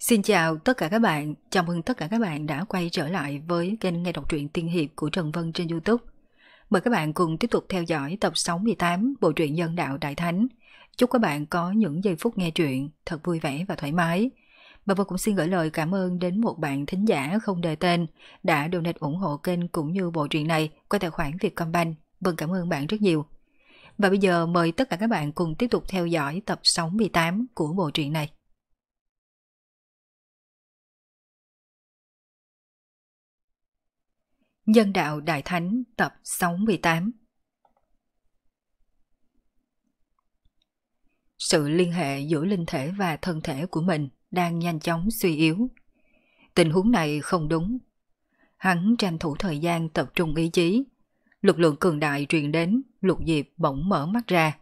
Xin chào tất cả các bạn, chào mừng tất cả các bạn đã quay trở lại với kênh nghe đọc truyện tiên hiệp của Trần Vân trên Youtube. Mời các bạn cùng tiếp tục theo dõi tập 68 bộ truyện nhân đạo Đại Thánh. Chúc các bạn có những giây phút nghe truyện thật vui vẻ và thoải mái. và Vân cũng xin gửi lời cảm ơn đến một bạn thính giả không đề tên đã donate ủng hộ kênh cũng như bộ truyện này qua tài khoản Vietcombank. Vâng cảm ơn bạn rất nhiều. Và bây giờ mời tất cả các bạn cùng tiếp tục theo dõi tập 68 của bộ truyện này. Nhân đạo Đại Thánh tập 68 Sự liên hệ giữa linh thể và thân thể của mình đang nhanh chóng suy yếu. Tình huống này không đúng. Hắn tranh thủ thời gian tập trung ý chí. Lực lượng cường đại truyền đến, lục diệp bỗng mở mắt ra.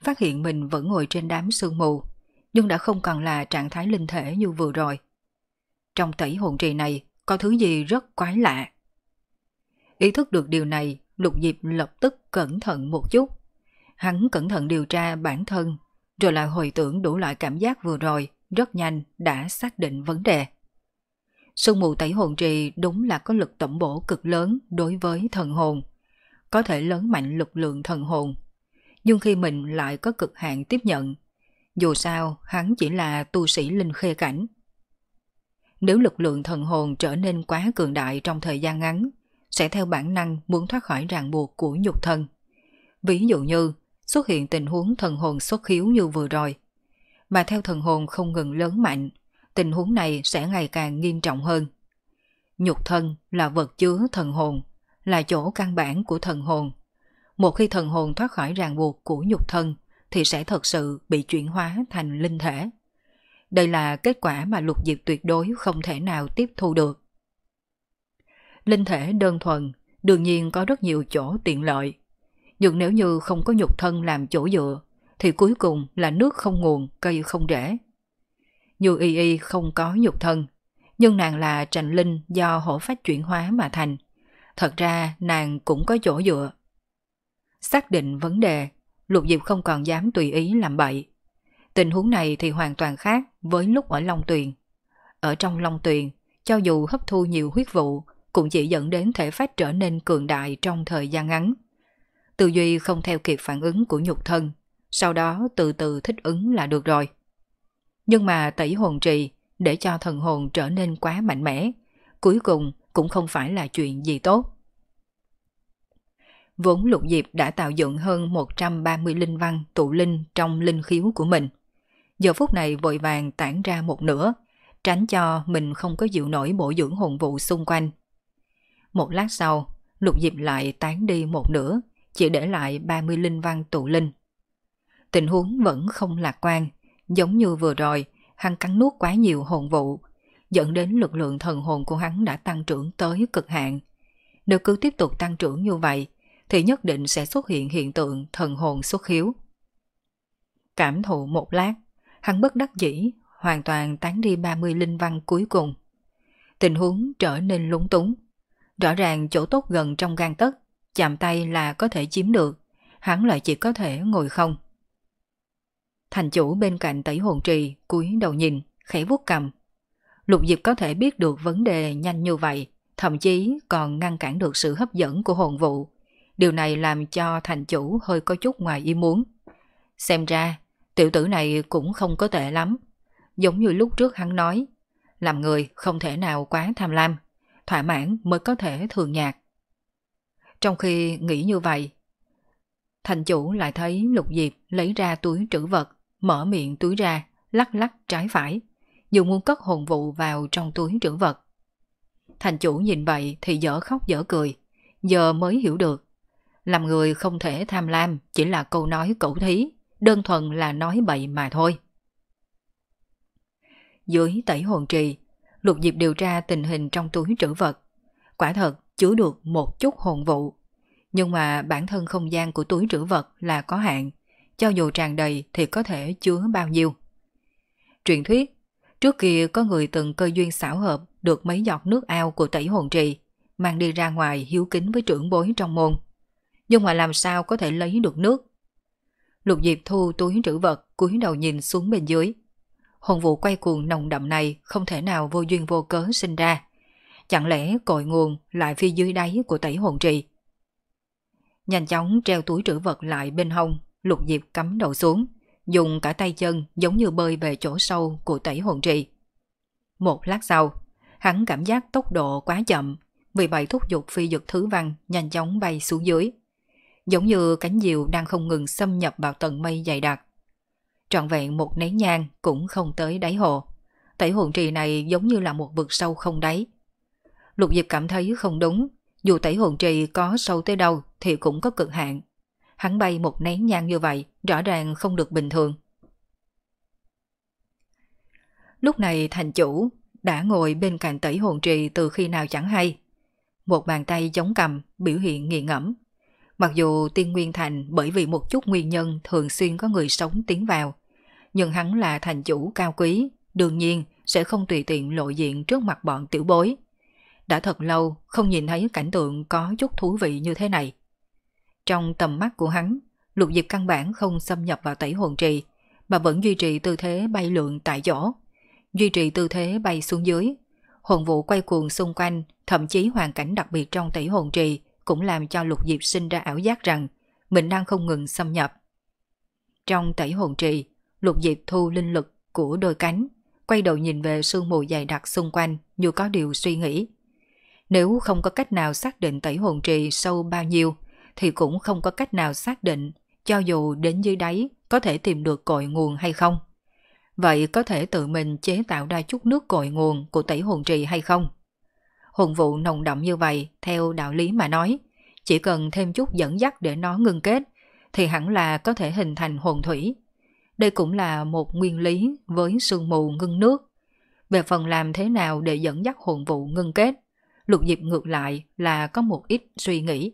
Phát hiện mình vẫn ngồi trên đám sương mù, nhưng đã không còn là trạng thái linh thể như vừa rồi. Trong tẩy hồn trì này có thứ gì rất quái lạ Ý thức được điều này, Lục Diệp lập tức cẩn thận một chút. Hắn cẩn thận điều tra bản thân, rồi lại hồi tưởng đủ loại cảm giác vừa rồi, rất nhanh đã xác định vấn đề. Sương mù tẩy hồn trì đúng là có lực tổng bổ cực lớn đối với thần hồn, có thể lớn mạnh lực lượng thần hồn. Nhưng khi mình lại có cực hạn tiếp nhận, dù sao hắn chỉ là tu sĩ linh khê cảnh. Nếu lực lượng thần hồn trở nên quá cường đại trong thời gian ngắn, sẽ theo bản năng muốn thoát khỏi ràng buộc của nhục thân. Ví dụ như xuất hiện tình huống thần hồn xuất khiếu như vừa rồi. Mà theo thần hồn không ngừng lớn mạnh, tình huống này sẽ ngày càng nghiêm trọng hơn. Nhục thân là vật chứa thần hồn, là chỗ căn bản của thần hồn. Một khi thần hồn thoát khỏi ràng buộc của nhục thân thì sẽ thật sự bị chuyển hóa thành linh thể. Đây là kết quả mà lục diệp tuyệt đối không thể nào tiếp thu được. Linh thể đơn thuần, đương nhiên có rất nhiều chỗ tiện lợi. Nhưng nếu như không có nhục thân làm chỗ dựa, thì cuối cùng là nước không nguồn, cây không rễ. Như y y không có nhục thân, nhưng nàng là trành linh do hổ phách chuyển hóa mà thành. Thật ra nàng cũng có chỗ dựa. Xác định vấn đề, lục diệp không còn dám tùy ý làm bậy. Tình huống này thì hoàn toàn khác với lúc ở Long Tuyền. Ở trong Long Tuyền, cho dù hấp thu nhiều huyết vụ, cũng chỉ dẫn đến thể phách trở nên cường đại trong thời gian ngắn. Tư duy không theo kịp phản ứng của nhục thân, sau đó từ từ thích ứng là được rồi. Nhưng mà tẩy hồn trì để cho thần hồn trở nên quá mạnh mẽ, cuối cùng cũng không phải là chuyện gì tốt. Vốn lục diệp đã tạo dựng hơn 130 linh văn tụ linh trong linh khiếu của mình. Giờ phút này vội vàng tản ra một nửa, tránh cho mình không có dịu nổi bổ dưỡng hồn vụ xung quanh một lát sau, lục diệp lại tán đi một nửa, chỉ để lại 30 linh văn tụ linh. Tình huống vẫn không lạc quan, giống như vừa rồi, hắn cắn nuốt quá nhiều hồn vụ, dẫn đến lực lượng thần hồn của hắn đã tăng trưởng tới cực hạn. Nếu cứ tiếp tục tăng trưởng như vậy, thì nhất định sẽ xuất hiện hiện tượng thần hồn xuất hiếu. Cảm thụ một lát, hắn bất đắc dĩ, hoàn toàn tán đi 30 linh văn cuối cùng. Tình huống trở nên lúng túng. Rõ ràng chỗ tốt gần trong gan tất, chạm tay là có thể chiếm được, hắn lại chỉ có thể ngồi không. Thành chủ bên cạnh tẩy hồn trì, cúi đầu nhìn, khẽ vuốt cầm. Lục Diệp có thể biết được vấn đề nhanh như vậy, thậm chí còn ngăn cản được sự hấp dẫn của hồn vụ. Điều này làm cho thành chủ hơi có chút ngoài ý muốn. Xem ra, tiểu tử này cũng không có tệ lắm. Giống như lúc trước hắn nói, làm người không thể nào quá tham lam thỏa mãn mới có thể thường nhạc. Trong khi nghĩ như vậy, thành chủ lại thấy Lục Diệp lấy ra túi trữ vật, mở miệng túi ra, lắc lắc trái phải, dùng muôn cất hồn vụ vào trong túi trữ vật. Thành chủ nhìn vậy thì dở khóc dở cười, giờ mới hiểu được. Làm người không thể tham lam chỉ là câu nói cẩu thí, đơn thuần là nói bậy mà thôi. Dưới tẩy hồn trì, Lục Diệp điều tra tình hình trong túi trữ vật. Quả thật, chứa được một chút hồn vụ. Nhưng mà bản thân không gian của túi trữ vật là có hạn, cho dù tràn đầy thì có thể chứa bao nhiêu. Truyền thuyết, trước kia có người từng cơ duyên xảo hợp được mấy giọt nước ao của tẩy hồn trì, mang đi ra ngoài hiếu kính với trưởng bối trong môn. Nhưng mà làm sao có thể lấy được nước? Lục Diệp thu túi trữ vật cúi đầu nhìn xuống bên dưới hồn vụ quay cuồng nồng đậm này không thể nào vô duyên vô cớ sinh ra. Chẳng lẽ cội nguồn lại phía dưới đáy của tẩy hồn trì? Nhanh chóng treo túi trữ vật lại bên hông, lục diệp cắm đầu xuống, dùng cả tay chân giống như bơi về chỗ sâu của tẩy hồn trì. Một lát sau, hắn cảm giác tốc độ quá chậm, vì vậy thúc giục phi dực thứ văn nhanh chóng bay xuống dưới. Giống như cánh diều đang không ngừng xâm nhập vào tầng mây dày đặc, trọn vẹn một nén nhang cũng không tới đáy hồ. Tẩy hồn trì này giống như là một vực sâu không đáy. Lục Diệp cảm thấy không đúng, dù tẩy hồn trì có sâu tới đâu thì cũng có cực hạn. Hắn bay một nén nhang như vậy, rõ ràng không được bình thường. Lúc này thành chủ đã ngồi bên cạnh tẩy hồn trì từ khi nào chẳng hay. Một bàn tay giống cầm, biểu hiện nghiền ngẫm. Mặc dù tiên nguyên thành bởi vì một chút nguyên nhân thường xuyên có người sống tiến vào, nhưng hắn là thành chủ cao quý, đương nhiên sẽ không tùy tiện lộ diện trước mặt bọn tiểu bối. Đã thật lâu không nhìn thấy cảnh tượng có chút thú vị như thế này. Trong tầm mắt của hắn, lục diệp căn bản không xâm nhập vào tẩy hồn trì, mà vẫn duy trì tư thế bay lượn tại chỗ. Duy trì tư thế bay xuống dưới, hồn vụ quay cuồng xung quanh, thậm chí hoàn cảnh đặc biệt trong tẩy hồn trì cũng làm cho lục diệp sinh ra ảo giác rằng mình đang không ngừng xâm nhập. Trong tẩy hồn trì, Lục Diệp thu linh lực của đôi cánh, quay đầu nhìn về sương mù dày đặc xung quanh như có điều suy nghĩ. Nếu không có cách nào xác định tẩy hồn trì sâu bao nhiêu, thì cũng không có cách nào xác định cho dù đến dưới đáy có thể tìm được cội nguồn hay không. Vậy có thể tự mình chế tạo ra chút nước cội nguồn của tẩy hồn trì hay không? Hồn vụ nồng đậm như vậy, theo đạo lý mà nói, chỉ cần thêm chút dẫn dắt để nó ngưng kết, thì hẳn là có thể hình thành hồn thủy đây cũng là một nguyên lý với sương mù ngưng nước. Về phần làm thế nào để dẫn dắt hồn vụ ngưng kết, lục diệp ngược lại là có một ít suy nghĩ.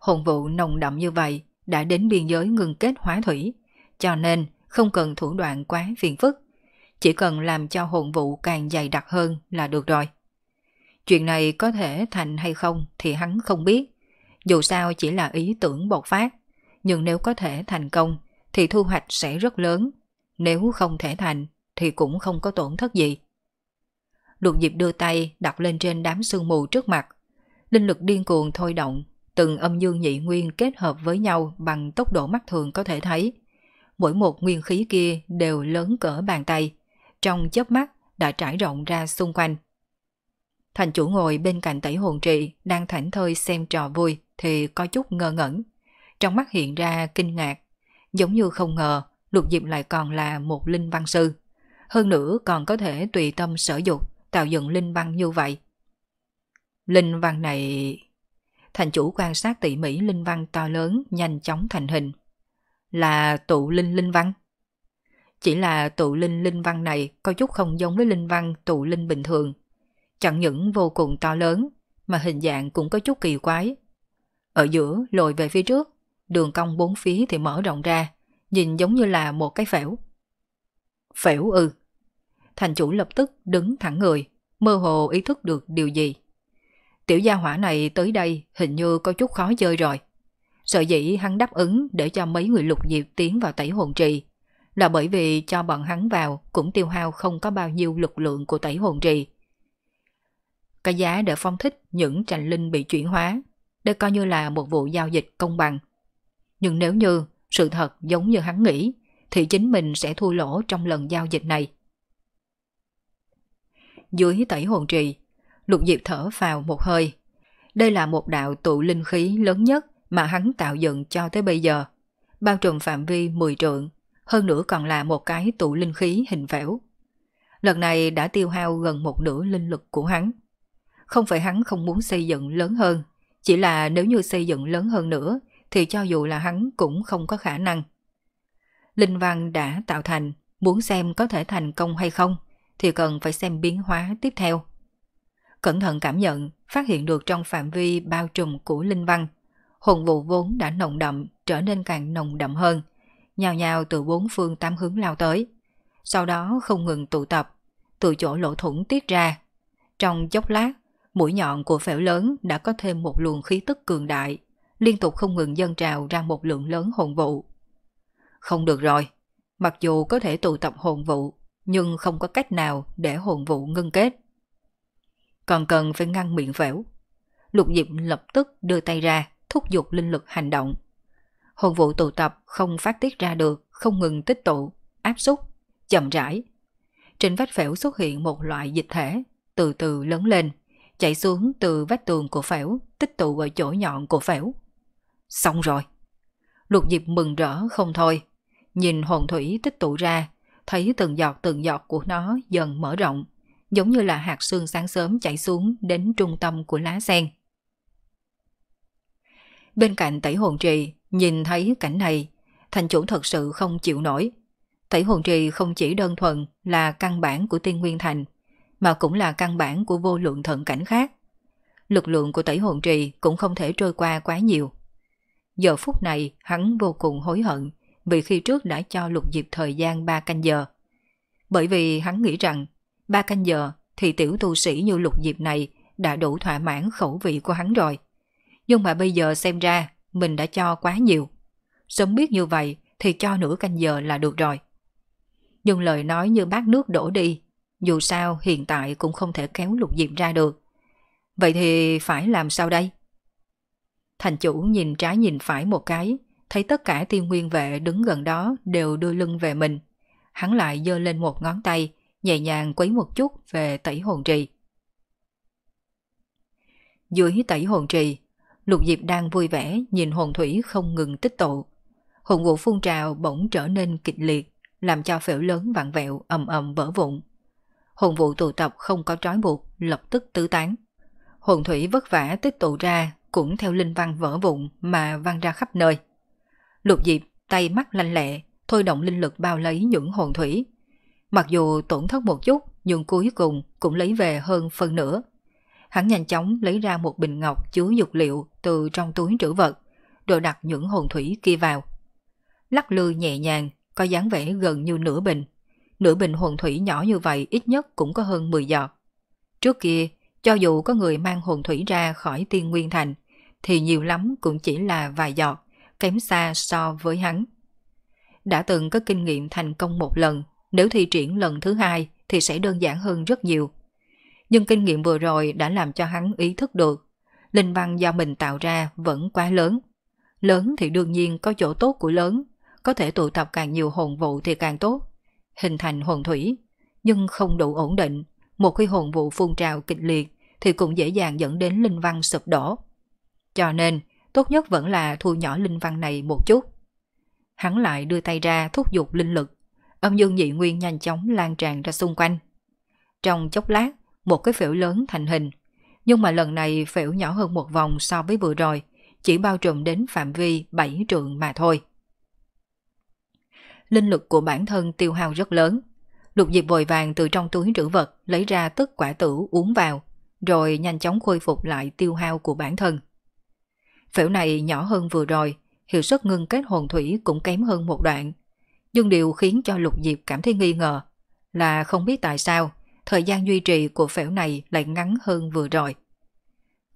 Hồn vụ nồng đậm như vậy đã đến biên giới ngưng kết hóa thủy, cho nên không cần thủ đoạn quá phiền phức, chỉ cần làm cho hồn vụ càng dày đặc hơn là được rồi. Chuyện này có thể thành hay không thì hắn không biết, dù sao chỉ là ý tưởng bộc phát, nhưng nếu có thể thành công thì thu hoạch sẽ rất lớn. Nếu không thể thành thì cũng không có tổn thất gì. Lục dịp đưa tay đặt lên trên đám sương mù trước mặt. Linh lực điên cuồng thôi động, từng âm dương nhị nguyên kết hợp với nhau bằng tốc độ mắt thường có thể thấy. Mỗi một nguyên khí kia đều lớn cỡ bàn tay, trong chớp mắt đã trải rộng ra xung quanh. Thành chủ ngồi bên cạnh tẩy hồn trị đang thảnh thơi xem trò vui thì có chút ngơ ngẩn. Trong mắt hiện ra kinh ngạc Giống như không ngờ, lục diệp lại còn là một linh văn sư. Hơn nữa còn có thể tùy tâm sở dục, tạo dựng linh văn như vậy. Linh văn này... Thành chủ quan sát tỉ mỉ linh văn to lớn nhanh chóng thành hình. Là tụ linh linh văn. Chỉ là tụ linh linh văn này có chút không giống với linh văn tụ linh bình thường. Chẳng những vô cùng to lớn, mà hình dạng cũng có chút kỳ quái. Ở giữa lồi về phía trước, đường cong bốn phía thì mở rộng ra, nhìn giống như là một cái phễu. Phễu ư. Thành chủ lập tức đứng thẳng người, mơ hồ ý thức được điều gì. Tiểu gia hỏa này tới đây hình như có chút khó chơi rồi. Sợ dĩ hắn đáp ứng để cho mấy người lục diệp tiến vào tẩy hồn trì là bởi vì cho bọn hắn vào cũng tiêu hao không có bao nhiêu lực lượng của tẩy hồn trì. Cái giá để phong thích những trành linh bị chuyển hóa, đây coi như là một vụ giao dịch công bằng. Nhưng nếu như sự thật giống như hắn nghĩ, thì chính mình sẽ thua lỗ trong lần giao dịch này. Dưới tẩy hồn trì, lục diệp thở vào một hơi. Đây là một đạo tụ linh khí lớn nhất mà hắn tạo dựng cho tới bây giờ, bao trùm phạm vi 10 trượng, hơn nữa còn là một cái tụ linh khí hình vẻo. Lần này đã tiêu hao gần một nửa linh lực của hắn. Không phải hắn không muốn xây dựng lớn hơn, chỉ là nếu như xây dựng lớn hơn nữa thì cho dù là hắn cũng không có khả năng. Linh văn đã tạo thành, muốn xem có thể thành công hay không thì cần phải xem biến hóa tiếp theo. Cẩn thận cảm nhận, phát hiện được trong phạm vi bao trùm của linh văn, hồn vụ vốn đã nồng đậm trở nên càng nồng đậm hơn, nhào nhào từ bốn phương tám hướng lao tới. Sau đó không ngừng tụ tập, từ chỗ lỗ thủng tiết ra. Trong chốc lát, mũi nhọn của phễu lớn đã có thêm một luồng khí tức cường đại, liên tục không ngừng dân trào ra một lượng lớn hồn vụ. Không được rồi, mặc dù có thể tụ tập hồn vụ, nhưng không có cách nào để hồn vụ ngưng kết. Còn cần phải ngăn miệng phễu. Lục Diệp lập tức đưa tay ra, thúc giục linh lực hành động. Hồn vụ tụ tập không phát tiết ra được, không ngừng tích tụ, áp xúc, chậm rãi. Trên vách phễu xuất hiện một loại dịch thể, từ từ lớn lên, chạy xuống từ vách tường của phễu, tích tụ ở chỗ nhọn của phễu. Xong rồi. Lục Diệp mừng rỡ không thôi. Nhìn hồn thủy tích tụ ra, thấy từng giọt từng giọt của nó dần mở rộng, giống như là hạt xương sáng sớm chảy xuống đến trung tâm của lá sen. Bên cạnh tẩy hồn trì, nhìn thấy cảnh này, thành chủ thật sự không chịu nổi. Tẩy hồn trì không chỉ đơn thuần là căn bản của tiên nguyên thành, mà cũng là căn bản của vô lượng thận cảnh khác. Lực lượng của tẩy hồn trì cũng không thể trôi qua quá nhiều. Giờ phút này hắn vô cùng hối hận vì khi trước đã cho lục diệp thời gian 3 canh giờ. Bởi vì hắn nghĩ rằng 3 canh giờ thì tiểu tu sĩ như lục diệp này đã đủ thỏa mãn khẩu vị của hắn rồi. Nhưng mà bây giờ xem ra mình đã cho quá nhiều. Sớm biết như vậy thì cho nửa canh giờ là được rồi. Nhưng lời nói như bát nước đổ đi, dù sao hiện tại cũng không thể kéo lục diệp ra được. Vậy thì phải làm sao đây? Thành chủ nhìn trái nhìn phải một cái, thấy tất cả tiên nguyên vệ đứng gần đó đều đưa lưng về mình. Hắn lại giơ lên một ngón tay, nhẹ nhàng quấy một chút về tẩy hồn trì. Dưới tẩy hồn trì, Lục Diệp đang vui vẻ nhìn hồn thủy không ngừng tích tụ. Hồn vụ phun trào bỗng trở nên kịch liệt, làm cho phễu lớn vặn vẹo ầm ầm vỡ vụn. Hồn vụ tụ tập không có trói buộc, lập tức tứ tán. Hồn thủy vất vả tích tụ ra cũng theo linh văn vỡ vụn mà văng ra khắp nơi. Lục Diệp tay mắt lanh lẹ, thôi động linh lực bao lấy những hồn thủy. Mặc dù tổn thất một chút, nhưng cuối cùng cũng lấy về hơn phần nửa. Hắn nhanh chóng lấy ra một bình ngọc chứa dược liệu từ trong túi trữ vật, rồi đặt những hồn thủy kia vào. Lắc lư nhẹ nhàng, có dáng vẻ gần như nửa bình. Nửa bình hồn thủy nhỏ như vậy ít nhất cũng có hơn 10 giọt. Trước kia, cho dù có người mang hồn thủy ra khỏi tiên nguyên thành, thì nhiều lắm cũng chỉ là vài giọt, kém xa so với hắn. Đã từng có kinh nghiệm thành công một lần, nếu thi triển lần thứ hai thì sẽ đơn giản hơn rất nhiều. Nhưng kinh nghiệm vừa rồi đã làm cho hắn ý thức được, linh văn do mình tạo ra vẫn quá lớn. Lớn thì đương nhiên có chỗ tốt của lớn, có thể tụ tập càng nhiều hồn vụ thì càng tốt, hình thành hồn thủy, nhưng không đủ ổn định. Một khi hồn vụ phun trào kịch liệt thì cũng dễ dàng dẫn đến linh văn sụp đổ. Cho nên, tốt nhất vẫn là thu nhỏ linh văn này một chút. Hắn lại đưa tay ra thúc giục linh lực. Âm dương nhị nguyên nhanh chóng lan tràn ra xung quanh. Trong chốc lát, một cái phễu lớn thành hình. Nhưng mà lần này phễu nhỏ hơn một vòng so với vừa rồi, chỉ bao trùm đến phạm vi 7 trượng mà thôi. Linh lực của bản thân tiêu hao rất lớn. Lục Diệp vội vàng từ trong túi trữ vật lấy ra tức quả tử uống vào, rồi nhanh chóng khôi phục lại tiêu hao của bản thân. Phễu này nhỏ hơn vừa rồi, hiệu suất ngưng kết hồn thủy cũng kém hơn một đoạn. Nhưng điều khiến cho Lục Diệp cảm thấy nghi ngờ là không biết tại sao thời gian duy trì của phễu này lại ngắn hơn vừa rồi.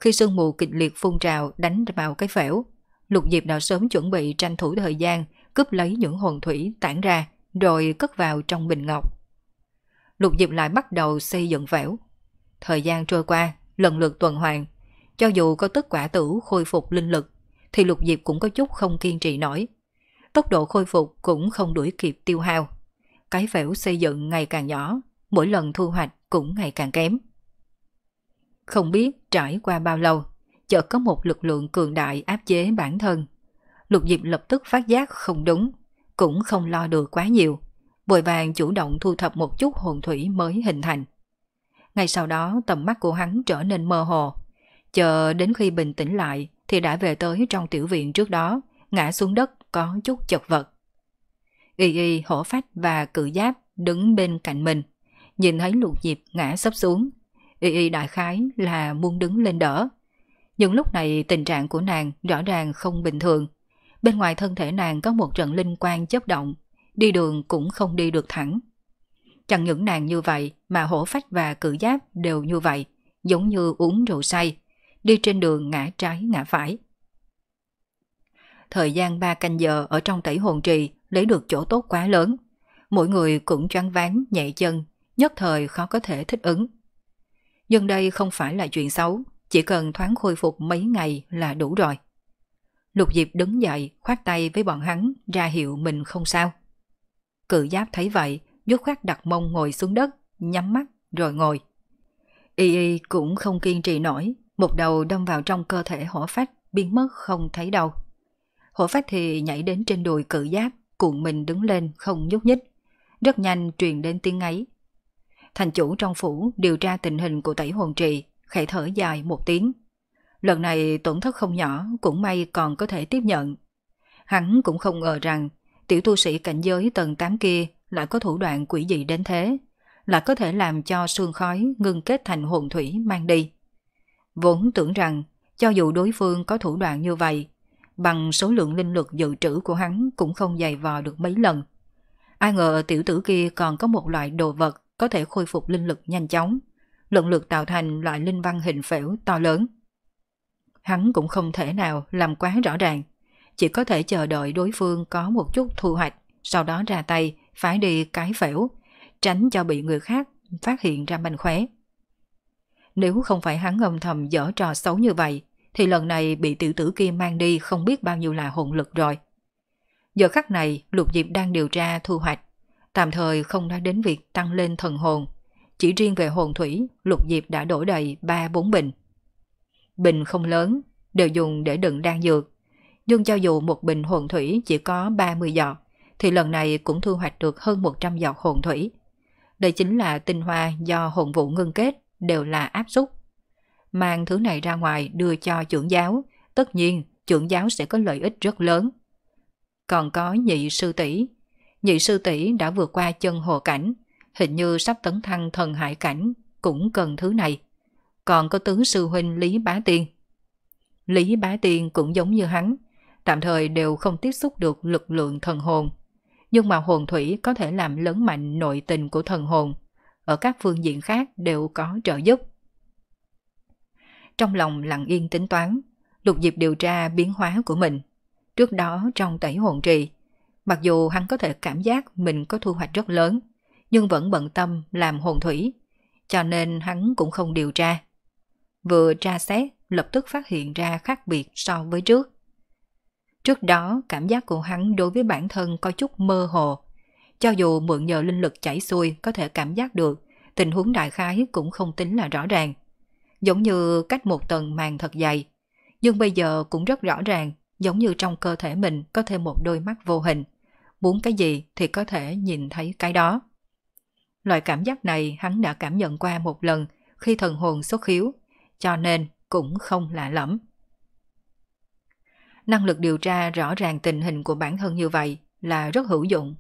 Khi sương mù kịch liệt phun trào đánh vào cái phễu, Lục Diệp đã sớm chuẩn bị tranh thủ thời gian cướp lấy những hồn thủy tản ra rồi cất vào trong bình ngọc. Lục Diệp lại bắt đầu xây dựng phễu. Thời gian trôi qua, lần lượt tuần hoàn, cho dù có tất quả tử khôi phục linh lực, thì lục diệp cũng có chút không kiên trì nổi. Tốc độ khôi phục cũng không đuổi kịp tiêu hao. Cái phễu xây dựng ngày càng nhỏ, mỗi lần thu hoạch cũng ngày càng kém. Không biết trải qua bao lâu, chợt có một lực lượng cường đại áp chế bản thân. Lục Diệp lập tức phát giác không đúng, cũng không lo được quá nhiều, bồi vàng chủ động thu thập một chút hồn thủy mới hình thành. Ngay sau đó tầm mắt của hắn trở nên mơ hồ, Chờ đến khi bình tĩnh lại thì đã về tới trong tiểu viện trước đó, ngã xuống đất có chút chật vật. Y y hổ phách và cự giáp đứng bên cạnh mình, nhìn thấy lục diệp ngã sấp xuống. Y y đại khái là muốn đứng lên đỡ. Nhưng lúc này tình trạng của nàng rõ ràng không bình thường. Bên ngoài thân thể nàng có một trận linh quan chớp động, đi đường cũng không đi được thẳng. Chẳng những nàng như vậy mà hổ phách và cự giáp đều như vậy, giống như uống rượu say, đi trên đường ngã trái ngã phải. Thời gian 3 canh giờ ở trong tẩy hồn trì lấy được chỗ tốt quá lớn. Mỗi người cũng choáng váng, nhạy chân, nhất thời khó có thể thích ứng. Nhưng đây không phải là chuyện xấu, chỉ cần thoáng khôi phục mấy ngày là đủ rồi. Lục Diệp đứng dậy, khoát tay với bọn hắn, ra hiệu mình không sao. Cự giáp thấy vậy, dứt khoát đặt mông ngồi xuống đất, nhắm mắt rồi ngồi. Y Y cũng không kiên trì nổi, một đầu đâm vào trong cơ thể hổ phách, biến mất không thấy đâu. Hổ phách thì nhảy đến trên đùi cự giáp, cuộn mình đứng lên không nhúc nhích. Rất nhanh truyền đến tiếng ấy. Thành chủ trong phủ điều tra tình hình của tẩy hồn trì, khẽ thở dài một tiếng. Lần này tổn thất không nhỏ, cũng may còn có thể tiếp nhận. Hắn cũng không ngờ rằng tiểu tu sĩ cảnh giới tầng 8 kia lại có thủ đoạn quỷ dị đến thế, lại có thể làm cho xương khói ngưng kết thành hồn thủy mang đi. Vốn tưởng rằng, cho dù đối phương có thủ đoạn như vậy, bằng số lượng linh lực dự trữ của hắn cũng không dày vò được mấy lần. Ai ngờ tiểu tử kia còn có một loại đồ vật có thể khôi phục linh lực nhanh chóng, lượng lực tạo thành loại linh văn hình phễu to lớn. Hắn cũng không thể nào làm quá rõ ràng, chỉ có thể chờ đợi đối phương có một chút thu hoạch, sau đó ra tay, phải đi cái phễu, tránh cho bị người khác phát hiện ra manh khóe. Nếu không phải hắn âm thầm dở trò xấu như vậy, thì lần này bị tiểu tử kia mang đi không biết bao nhiêu là hồn lực rồi. Giờ khắc này, lục diệp đang điều tra thu hoạch. Tạm thời không nói đến việc tăng lên thần hồn. Chỉ riêng về hồn thủy, lục diệp đã đổ đầy 3-4 bình. Bình không lớn, đều dùng để đựng đan dược. Nhưng cho dù một bình hồn thủy chỉ có 30 giọt, thì lần này cũng thu hoạch được hơn 100 giọt hồn thủy. Đây chính là tinh hoa do hồn vụ ngưng kết đều là áp súc. Mang thứ này ra ngoài đưa cho trưởng giáo, tất nhiên trưởng giáo sẽ có lợi ích rất lớn. Còn có nhị sư tỷ, nhị sư tỷ đã vượt qua chân hồ cảnh, hình như sắp tấn thăng thần hải cảnh, cũng cần thứ này. Còn có tướng sư huynh Lý Bá Tiên. Lý Bá Tiên cũng giống như hắn, tạm thời đều không tiếp xúc được lực lượng thần hồn. Nhưng mà hồn thủy có thể làm lớn mạnh nội tình của thần hồn, ở các phương diện khác đều có trợ giúp. Trong lòng lặng yên tính toán, lục diệp điều tra biến hóa của mình. Trước đó trong tẩy hồn trì, mặc dù hắn có thể cảm giác mình có thu hoạch rất lớn, nhưng vẫn bận tâm làm hồn thủy, cho nên hắn cũng không điều tra. Vừa tra xét, lập tức phát hiện ra khác biệt so với trước. Trước đó, cảm giác của hắn đối với bản thân có chút mơ hồ, cho dù mượn nhờ linh lực chảy xuôi có thể cảm giác được, tình huống đại khái cũng không tính là rõ ràng. Giống như cách một tầng màng thật dày. Nhưng bây giờ cũng rất rõ ràng, giống như trong cơ thể mình có thêm một đôi mắt vô hình. Muốn cái gì thì có thể nhìn thấy cái đó. Loại cảm giác này hắn đã cảm nhận qua một lần khi thần hồn xuất khiếu cho nên cũng không lạ lẫm. Năng lực điều tra rõ ràng tình hình của bản thân như vậy là rất hữu dụng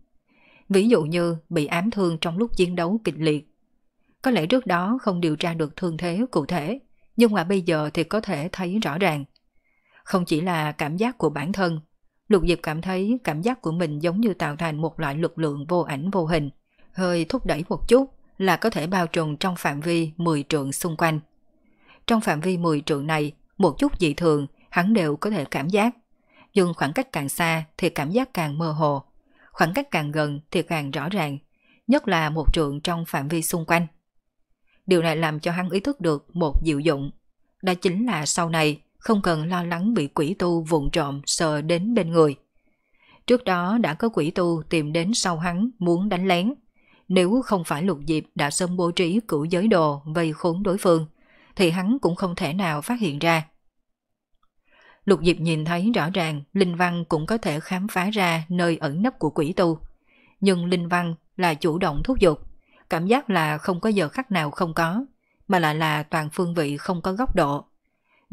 ví dụ như bị ám thương trong lúc chiến đấu kịch liệt. Có lẽ trước đó không điều tra được thương thế cụ thể, nhưng mà bây giờ thì có thể thấy rõ ràng. Không chỉ là cảm giác của bản thân, Lục Diệp cảm thấy cảm giác của mình giống như tạo thành một loại lực lượng vô ảnh vô hình, hơi thúc đẩy một chút là có thể bao trùm trong phạm vi 10 trượng xung quanh. Trong phạm vi 10 trượng này, một chút dị thường hắn đều có thể cảm giác, nhưng khoảng cách càng xa thì cảm giác càng mơ hồ, khoảng cách càng gần thì càng rõ ràng, nhất là một trượng trong phạm vi xung quanh. Điều này làm cho hắn ý thức được một diệu dụng, đó chính là sau này không cần lo lắng bị quỷ tu vụn trộm sờ đến bên người. Trước đó đã có quỷ tu tìm đến sau hắn muốn đánh lén. Nếu không phải lục diệp đã sớm bố trí cửu giới đồ vây khốn đối phương, thì hắn cũng không thể nào phát hiện ra. Lục Diệp nhìn thấy rõ ràng Linh Văn cũng có thể khám phá ra nơi ẩn nấp của quỷ tu. Nhưng Linh Văn là chủ động thúc giục, cảm giác là không có giờ khắc nào không có, mà lại là toàn phương vị không có góc độ.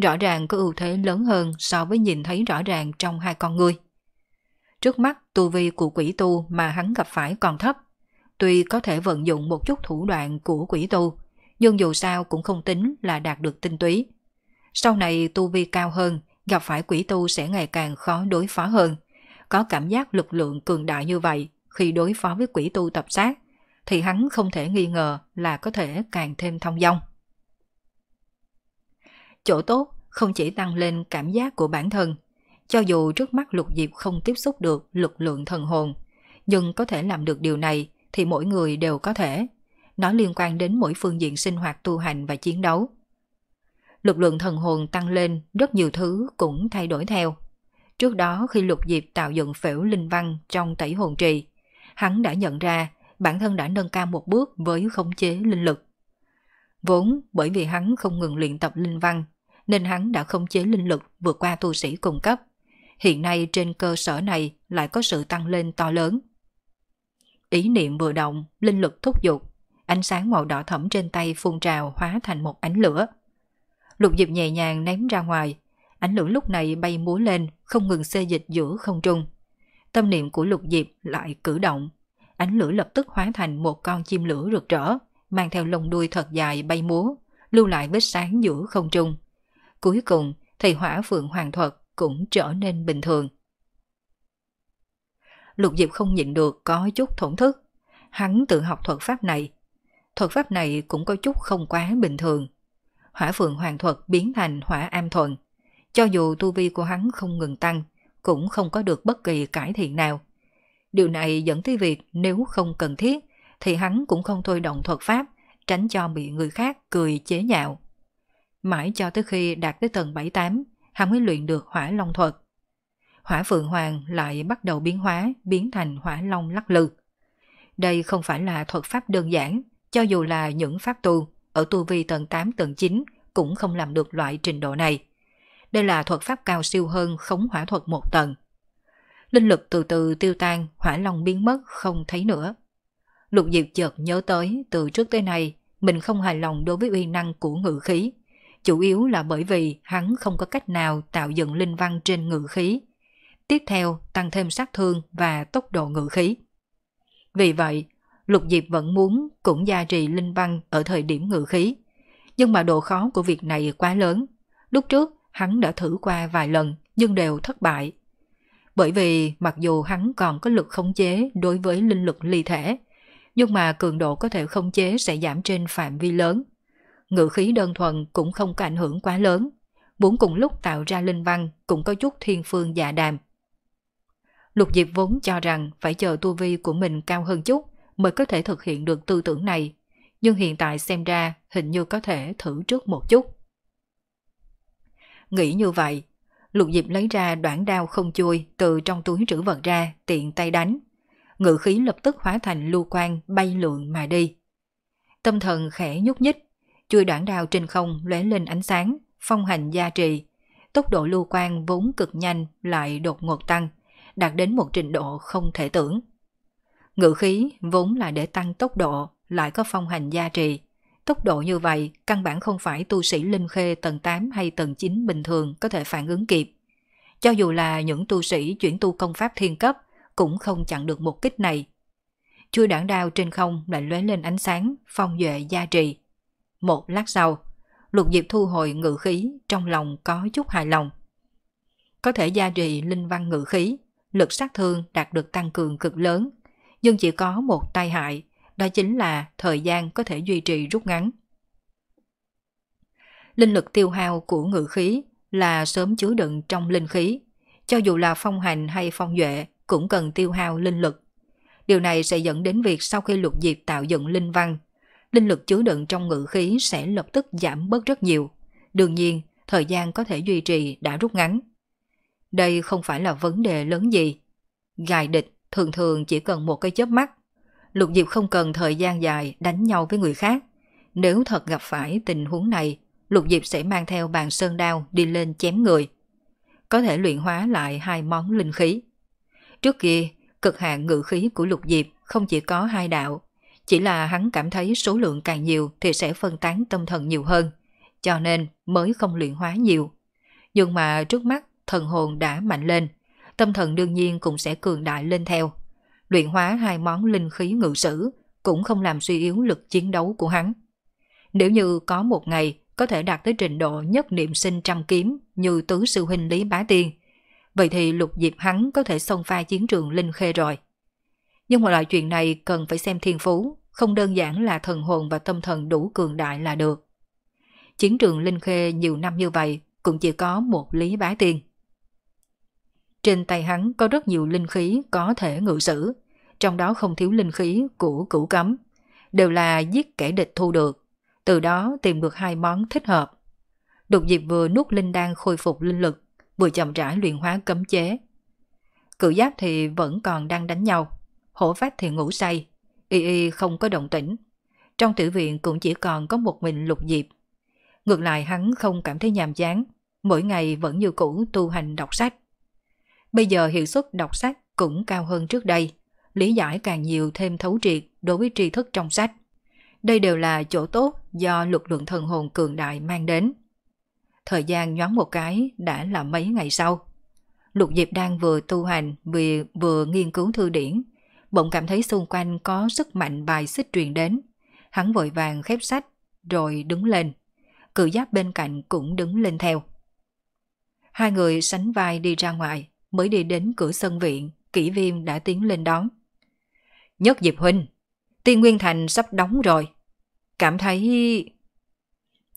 Rõ ràng có ưu thế lớn hơn so với nhìn thấy rõ ràng trong hai con người. Trước mắt tu vi của quỷ tu mà hắn gặp phải còn thấp. Tuy có thể vận dụng một chút thủ đoạn của quỷ tu, nhưng dù sao cũng không tính là đạt được tinh túy. Sau này tu vi cao hơn gặp phải quỷ tu sẽ ngày càng khó đối phó hơn. Có cảm giác lực lượng cường đại như vậy khi đối phó với quỷ tu tập sát, thì hắn không thể nghi ngờ là có thể càng thêm thông dong. Chỗ tốt không chỉ tăng lên cảm giác của bản thân, cho dù trước mắt lục diệp không tiếp xúc được lực lượng thần hồn, nhưng có thể làm được điều này thì mỗi người đều có thể. Nó liên quan đến mỗi phương diện sinh hoạt tu hành và chiến đấu lực lượng thần hồn tăng lên, rất nhiều thứ cũng thay đổi theo. Trước đó khi lục diệp tạo dựng phễu linh văn trong tẩy hồn trì, hắn đã nhận ra bản thân đã nâng cao một bước với khống chế linh lực. Vốn bởi vì hắn không ngừng luyện tập linh văn, nên hắn đã khống chế linh lực vượt qua tu sĩ cung cấp. Hiện nay trên cơ sở này lại có sự tăng lên to lớn. Ý niệm vừa động, linh lực thúc giục, ánh sáng màu đỏ thẫm trên tay phun trào hóa thành một ánh lửa, Lục Diệp nhẹ nhàng ném ra ngoài. ánh lửa lúc này bay múa lên, không ngừng xê dịch giữa không trung. Tâm niệm của Lục Diệp lại cử động. ánh lửa lập tức hóa thành một con chim lửa rực rỡ, mang theo lông đuôi thật dài bay múa, lưu lại vết sáng giữa không trung. Cuối cùng thì hỏa phượng hoàng thuật cũng trở nên bình thường. Lục Diệp không nhịn được có chút thổn thức. Hắn tự học thuật pháp này. Thuật pháp này cũng có chút không quá bình thường hỏa phượng hoàng thuật biến thành hỏa am thuận. Cho dù tu vi của hắn không ngừng tăng, cũng không có được bất kỳ cải thiện nào. Điều này dẫn tới việc nếu không cần thiết, thì hắn cũng không thôi động thuật pháp, tránh cho bị người khác cười chế nhạo. Mãi cho tới khi đạt tới tầng 78, hắn mới luyện được hỏa long thuật. Hỏa phượng hoàng lại bắt đầu biến hóa, biến thành hỏa long lắc lư. Đây không phải là thuật pháp đơn giản, cho dù là những pháp tu ở tu vi tầng 8 tầng 9 cũng không làm được loại trình độ này. Đây là thuật pháp cao siêu hơn khống hỏa thuật một tầng. Linh lực từ từ tiêu tan, hỏa long biến mất, không thấy nữa. Lục Diệp chợt nhớ tới, từ trước tới nay, mình không hài lòng đối với uy năng của ngự khí. Chủ yếu là bởi vì hắn không có cách nào tạo dựng linh văn trên ngự khí. Tiếp theo, tăng thêm sát thương và tốc độ ngự khí. Vì vậy, Lục Diệp vẫn muốn cũng gia trì linh văn ở thời điểm ngự khí. Nhưng mà độ khó của việc này quá lớn. Lúc trước, hắn đã thử qua vài lần nhưng đều thất bại. Bởi vì mặc dù hắn còn có lực khống chế đối với linh lực ly thể, nhưng mà cường độ có thể khống chế sẽ giảm trên phạm vi lớn. Ngự khí đơn thuần cũng không có ảnh hưởng quá lớn. Muốn cùng lúc tạo ra linh văn cũng có chút thiên phương dạ đàm. Lục Diệp vốn cho rằng phải chờ tu vi của mình cao hơn chút mới có thể thực hiện được tư tưởng này, nhưng hiện tại xem ra hình như có thể thử trước một chút. Nghĩ như vậy, Lục Diệp lấy ra đoạn đao không chui từ trong túi trữ vật ra, tiện tay đánh. Ngự khí lập tức hóa thành lưu quang bay lượn mà đi. Tâm thần khẽ nhúc nhích, chui đoạn đao trên không lóe lên ánh sáng, phong hành gia trì. Tốc độ lưu quang vốn cực nhanh lại đột ngột tăng, đạt đến một trình độ không thể tưởng. Ngự khí vốn là để tăng tốc độ, lại có phong hành gia trì. Tốc độ như vậy căn bản không phải tu sĩ linh khê tầng 8 hay tầng 9 bình thường có thể phản ứng kịp. Cho dù là những tu sĩ chuyển tu công pháp thiên cấp cũng không chặn được một kích này. Chui đảng đao trên không lại lóe lên ánh sáng, phong duệ gia trì. Một lát sau, lục diệp thu hồi ngự khí, trong lòng có chút hài lòng. Có thể gia trì linh văn ngự khí, lực sát thương đạt được tăng cường cực lớn, nhưng chỉ có một tai hại, đó chính là thời gian có thể duy trì rút ngắn. Linh lực tiêu hao của ngự khí là sớm chứa đựng trong linh khí, cho dù là phong hành hay phong duệ cũng cần tiêu hao linh lực. Điều này sẽ dẫn đến việc sau khi lục diệp tạo dựng linh văn, linh lực chứa đựng trong ngự khí sẽ lập tức giảm bớt rất nhiều. Đương nhiên, thời gian có thể duy trì đã rút ngắn. Đây không phải là vấn đề lớn gì. Gài địch thường thường chỉ cần một cái chớp mắt. Lục Diệp không cần thời gian dài đánh nhau với người khác. Nếu thật gặp phải tình huống này, Lục Diệp sẽ mang theo bàn sơn đao đi lên chém người. Có thể luyện hóa lại hai món linh khí. Trước kia, cực hạn ngự khí của Lục Diệp không chỉ có hai đạo, chỉ là hắn cảm thấy số lượng càng nhiều thì sẽ phân tán tâm thần nhiều hơn, cho nên mới không luyện hóa nhiều. Nhưng mà trước mắt thần hồn đã mạnh lên, tâm thần đương nhiên cũng sẽ cường đại lên theo. Luyện hóa hai món linh khí ngự sử cũng không làm suy yếu lực chiến đấu của hắn. Nếu như có một ngày có thể đạt tới trình độ nhất niệm sinh trăm kiếm như tứ sư huynh Lý Bá Tiên, vậy thì lục diệp hắn có thể xông pha chiến trường linh khê rồi. Nhưng mà loại chuyện này cần phải xem thiên phú, không đơn giản là thần hồn và tâm thần đủ cường đại là được. Chiến trường Linh Khê nhiều năm như vậy cũng chỉ có một Lý Bá Tiên. Trên tay hắn có rất nhiều linh khí có thể ngự sử, trong đó không thiếu linh khí của cửu cấm, đều là giết kẻ địch thu được, từ đó tìm được hai món thích hợp. Đục Diệp vừa nuốt linh đan khôi phục linh lực, vừa chậm rãi luyện hóa cấm chế. Cự giáp thì vẫn còn đang đánh nhau, hổ phát thì ngủ say, y y không có động tĩnh. Trong tử viện cũng chỉ còn có một mình lục diệp. Ngược lại hắn không cảm thấy nhàm chán, mỗi ngày vẫn như cũ tu hành đọc sách. Bây giờ hiệu suất đọc sách cũng cao hơn trước đây, lý giải càng nhiều thêm thấu triệt đối với tri thức trong sách. Đây đều là chỗ tốt do lực lượng thần hồn cường đại mang đến. Thời gian nhoáng một cái đã là mấy ngày sau. Lục Diệp đang vừa tu hành vì vừa nghiên cứu thư điển, bỗng cảm thấy xung quanh có sức mạnh bài xích truyền đến. Hắn vội vàng khép sách rồi đứng lên. Cự giáp bên cạnh cũng đứng lên theo. Hai người sánh vai đi ra ngoài mới đi đến cửa sân viện, kỹ viêm đã tiến lên đón. Nhất Diệp Huynh, Tiên Nguyên Thành sắp đóng rồi. Cảm thấy...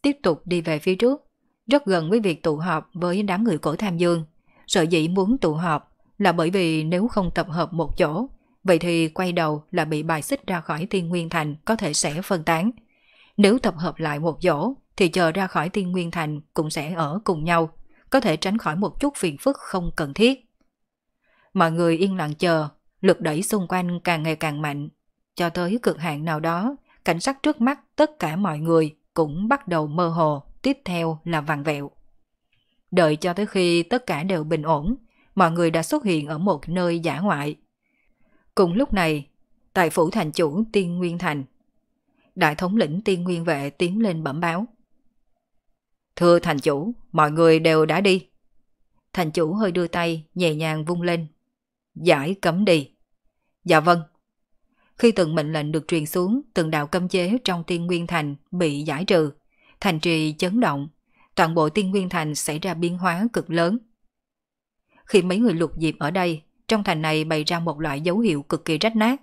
Tiếp tục đi về phía trước, rất gần với việc tụ họp với đám người cổ tham dương. Sợ dĩ muốn tụ họp là bởi vì nếu không tập hợp một chỗ, vậy thì quay đầu là bị bài xích ra khỏi Tiên Nguyên Thành có thể sẽ phân tán. Nếu tập hợp lại một chỗ thì chờ ra khỏi Tiên Nguyên Thành cũng sẽ ở cùng nhau có thể tránh khỏi một chút phiền phức không cần thiết. Mọi người yên lặng chờ, lực đẩy xung quanh càng ngày càng mạnh. Cho tới cực hạn nào đó, cảnh sắc trước mắt tất cả mọi người cũng bắt đầu mơ hồ, tiếp theo là vàng vẹo. Đợi cho tới khi tất cả đều bình ổn, mọi người đã xuất hiện ở một nơi giả ngoại. Cùng lúc này, tại phủ thành chủ Tiên Nguyên Thành, đại thống lĩnh Tiên Nguyên Vệ tiến lên bẩm báo – Thưa thành chủ, mọi người đều đã đi. Thành chủ hơi đưa tay, nhẹ nhàng vung lên. Giải cấm đi. Dạ vâng. Khi từng mệnh lệnh được truyền xuống, từng đạo cấm chế trong tiên nguyên thành bị giải trừ. Thành trì chấn động, toàn bộ tiên nguyên thành xảy ra biến hóa cực lớn. Khi mấy người lục diệp ở đây, trong thành này bày ra một loại dấu hiệu cực kỳ rách nát.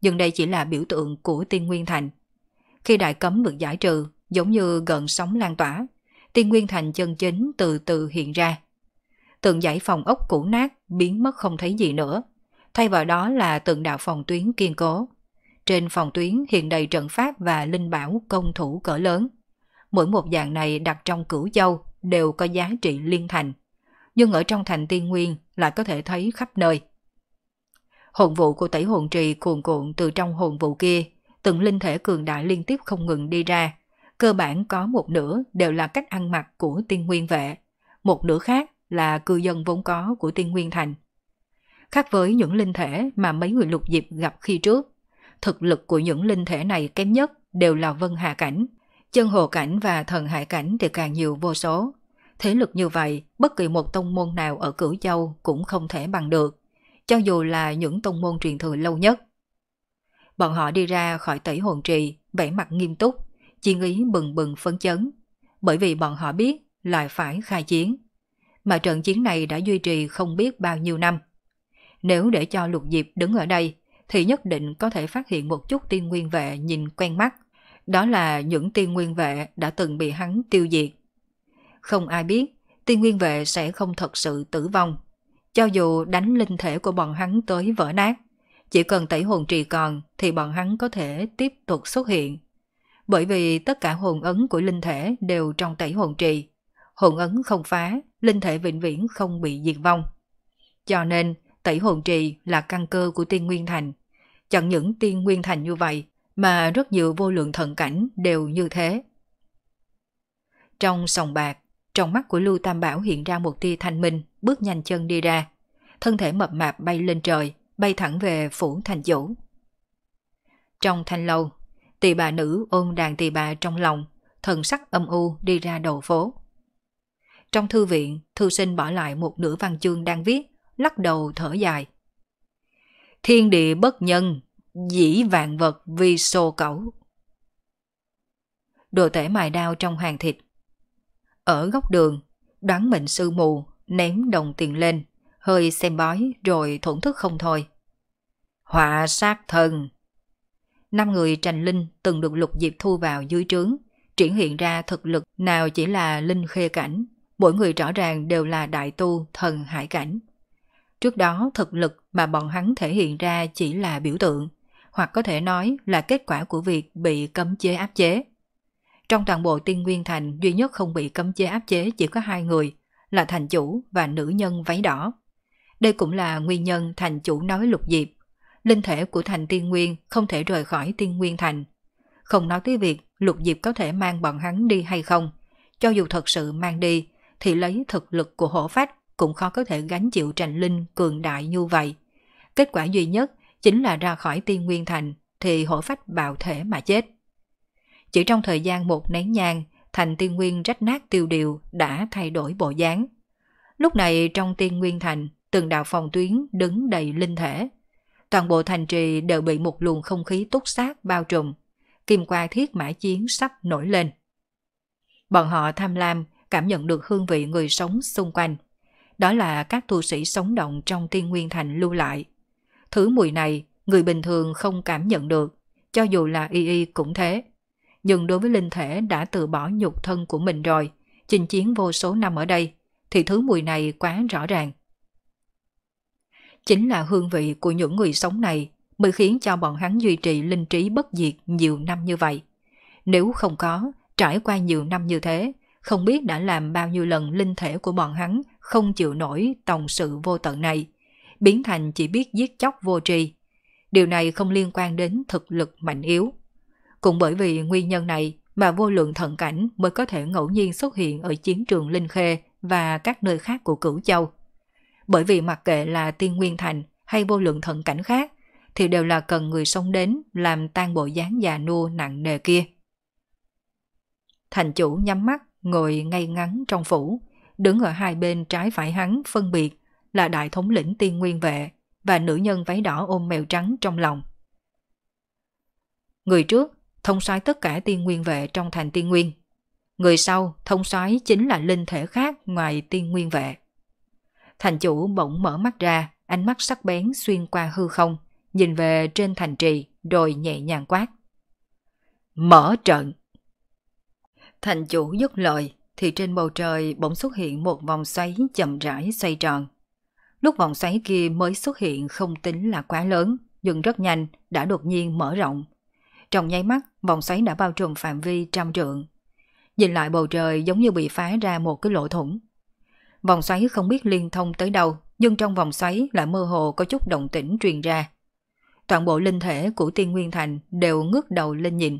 Nhưng đây chỉ là biểu tượng của tiên nguyên thành. Khi đại cấm được giải trừ, giống như gần sóng lan tỏa, tiên nguyên thành chân chính từ từ hiện ra. Tượng giải phòng ốc cũ nát biến mất không thấy gì nữa, thay vào đó là tượng đạo phòng tuyến kiên cố. Trên phòng tuyến hiện đầy trận pháp và linh bảo công thủ cỡ lớn. Mỗi một dạng này đặt trong cửu châu đều có giá trị liên thành. Nhưng ở trong thành tiên nguyên lại có thể thấy khắp nơi. Hồn vụ của tẩy hồn trì cuồn cuộn từ trong hồn vụ kia, từng linh thể cường đại liên tiếp không ngừng đi ra, cơ bản có một nửa đều là cách ăn mặc của tiên nguyên vệ, một nửa khác là cư dân vốn có của tiên nguyên thành. Khác với những linh thể mà mấy người lục diệp gặp khi trước, thực lực của những linh thể này kém nhất đều là vân hạ cảnh, chân hồ cảnh và thần hải cảnh thì càng nhiều vô số. Thế lực như vậy, bất kỳ một tông môn nào ở Cửu Châu cũng không thể bằng được, cho dù là những tông môn truyền thừa lâu nhất. Bọn họ đi ra khỏi tẩy hồn trì, vẻ mặt nghiêm túc, Chị nghĩ bừng bừng phấn chấn, bởi vì bọn họ biết lại phải khai chiến. Mà trận chiến này đã duy trì không biết bao nhiêu năm. Nếu để cho lục diệp đứng ở đây, thì nhất định có thể phát hiện một chút tiên nguyên vệ nhìn quen mắt. Đó là những tiên nguyên vệ đã từng bị hắn tiêu diệt. Không ai biết, tiên nguyên vệ sẽ không thật sự tử vong. Cho dù đánh linh thể của bọn hắn tới vỡ nát, chỉ cần tẩy hồn trì còn thì bọn hắn có thể tiếp tục xuất hiện bởi vì tất cả hồn ấn của linh thể đều trong tẩy hồn trì. Hồn ấn không phá, linh thể vĩnh viễn không bị diệt vong. Cho nên, tẩy hồn trì là căn cơ của tiên nguyên thành. Chẳng những tiên nguyên thành như vậy, mà rất nhiều vô lượng thần cảnh đều như thế. Trong sòng bạc, trong mắt của Lưu Tam Bảo hiện ra một tia thanh minh, bước nhanh chân đi ra. Thân thể mập mạp bay lên trời, bay thẳng về phủ thành chủ. Trong thanh lâu, tỷ bà nữ ôm đàn tỷ bà trong lòng, thần sắc âm u đi ra đầu phố. Trong thư viện, thư sinh bỏ lại một nửa văn chương đang viết, lắc đầu thở dài. Thiên địa bất nhân, dĩ vạn vật vi sô cẩu. Đồ tể mài đao trong hàng thịt. Ở góc đường, đoán mệnh sư mù, ném đồng tiền lên, hơi xem bói rồi thổn thức không thôi. Họa sát thần, năm người Trành Linh từng được Lục Diệp thu vào dưới trướng, triển hiện ra thực lực nào chỉ là Linh Khê Cảnh, mỗi người rõ ràng đều là đại tu thần hải cảnh. Trước đó thực lực mà bọn hắn thể hiện ra chỉ là biểu tượng, hoặc có thể nói là kết quả của việc bị cấm chế áp chế. Trong toàn bộ tiên nguyên thành duy nhất không bị cấm chế áp chế chỉ có hai người là thành chủ và nữ nhân váy đỏ. Đây cũng là nguyên nhân thành chủ nói lục diệp linh thể của thành tiên nguyên không thể rời khỏi tiên nguyên thành. Không nói tới việc lục diệp có thể mang bọn hắn đi hay không, cho dù thật sự mang đi, thì lấy thực lực của hổ phách cũng khó có thể gánh chịu trành linh cường đại như vậy. Kết quả duy nhất chính là ra khỏi tiên nguyên thành thì hổ phách bạo thể mà chết. Chỉ trong thời gian một nén nhang, thành tiên nguyên rách nát tiêu điều đã thay đổi bộ dáng. Lúc này trong tiên nguyên thành, từng đạo phòng tuyến đứng đầy linh thể, toàn bộ thành trì đều bị một luồng không khí túc xác bao trùm. Kim qua thiết mã chiến sắp nổi lên. Bọn họ tham lam, cảm nhận được hương vị người sống xung quanh. Đó là các tu sĩ sống động trong tiên nguyên thành lưu lại. Thứ mùi này, người bình thường không cảm nhận được, cho dù là y y cũng thế. Nhưng đối với linh thể đã từ bỏ nhục thân của mình rồi, chinh chiến vô số năm ở đây, thì thứ mùi này quá rõ ràng. Chính là hương vị của những người sống này mới khiến cho bọn hắn duy trì linh trí bất diệt nhiều năm như vậy. Nếu không có, trải qua nhiều năm như thế, không biết đã làm bao nhiêu lần linh thể của bọn hắn không chịu nổi tòng sự vô tận này, biến thành chỉ biết giết chóc vô tri. Điều này không liên quan đến thực lực mạnh yếu. Cũng bởi vì nguyên nhân này mà vô lượng thần cảnh mới có thể ngẫu nhiên xuất hiện ở chiến trường Linh Khê và các nơi khác của Cửu Châu bởi vì mặc kệ là tiên nguyên thành hay vô lượng thần cảnh khác, thì đều là cần người sống đến làm tan bộ dáng già nua nặng nề kia. Thành chủ nhắm mắt, ngồi ngay ngắn trong phủ, đứng ở hai bên trái phải hắn phân biệt là đại thống lĩnh tiên nguyên vệ và nữ nhân váy đỏ ôm mèo trắng trong lòng. Người trước thông soái tất cả tiên nguyên vệ trong thành tiên nguyên. Người sau thông soái chính là linh thể khác ngoài tiên nguyên vệ. Thành chủ bỗng mở mắt ra, ánh mắt sắc bén xuyên qua hư không, nhìn về trên thành trì rồi nhẹ nhàng quát. Mở trận! Thành chủ dứt lời thì trên bầu trời bỗng xuất hiện một vòng xoáy chậm rãi xoay tròn. Lúc vòng xoáy kia mới xuất hiện không tính là quá lớn, nhưng rất nhanh đã đột nhiên mở rộng. Trong nháy mắt, vòng xoáy đã bao trùm phạm vi trăm trượng. Nhìn lại bầu trời giống như bị phá ra một cái lỗ thủng. Vòng xoáy không biết liên thông tới đâu, nhưng trong vòng xoáy lại mơ hồ có chút động tĩnh truyền ra. Toàn bộ linh thể của tiên nguyên thành đều ngước đầu lên nhìn.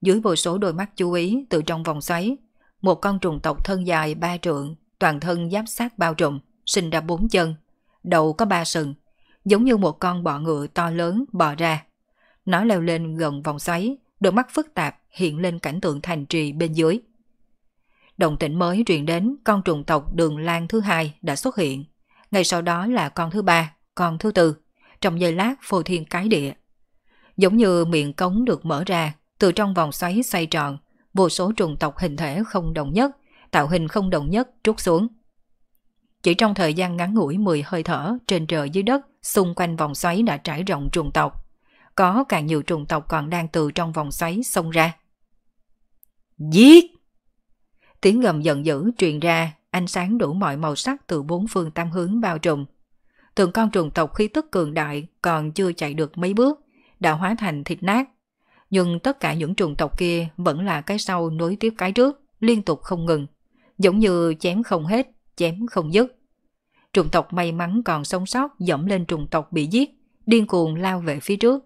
Dưới vô số đôi mắt chú ý từ trong vòng xoáy, một con trùng tộc thân dài ba trượng, toàn thân giáp sát bao trùm, sinh ra bốn chân, đầu có ba sừng, giống như một con bọ ngựa to lớn bò ra. Nó leo lên gần vòng xoáy, đôi mắt phức tạp hiện lên cảnh tượng thành trì bên dưới. Động tĩnh mới truyền đến con trùng tộc đường lan thứ hai đã xuất hiện. Ngay sau đó là con thứ ba, con thứ tư. Trong giây lát phô thiên cái địa. Giống như miệng cống được mở ra, từ trong vòng xoáy xoay tròn, vô số trùng tộc hình thể không đồng nhất, tạo hình không đồng nhất trút xuống. Chỉ trong thời gian ngắn ngủi 10 hơi thở trên trời dưới đất, xung quanh vòng xoáy đã trải rộng trùng tộc. Có càng nhiều trùng tộc còn đang từ trong vòng xoáy xông ra. Giết! Tiếng gầm giận dữ truyền ra, ánh sáng đủ mọi màu sắc từ bốn phương tam hướng bao trùm. Từng con trùng tộc khí tức cường đại còn chưa chạy được mấy bước, đã hóa thành thịt nát. Nhưng tất cả những trùng tộc kia vẫn là cái sau nối tiếp cái trước, liên tục không ngừng. Giống như chém không hết, chém không dứt. Trùng tộc may mắn còn sống sót dẫm lên trùng tộc bị giết, điên cuồng lao về phía trước.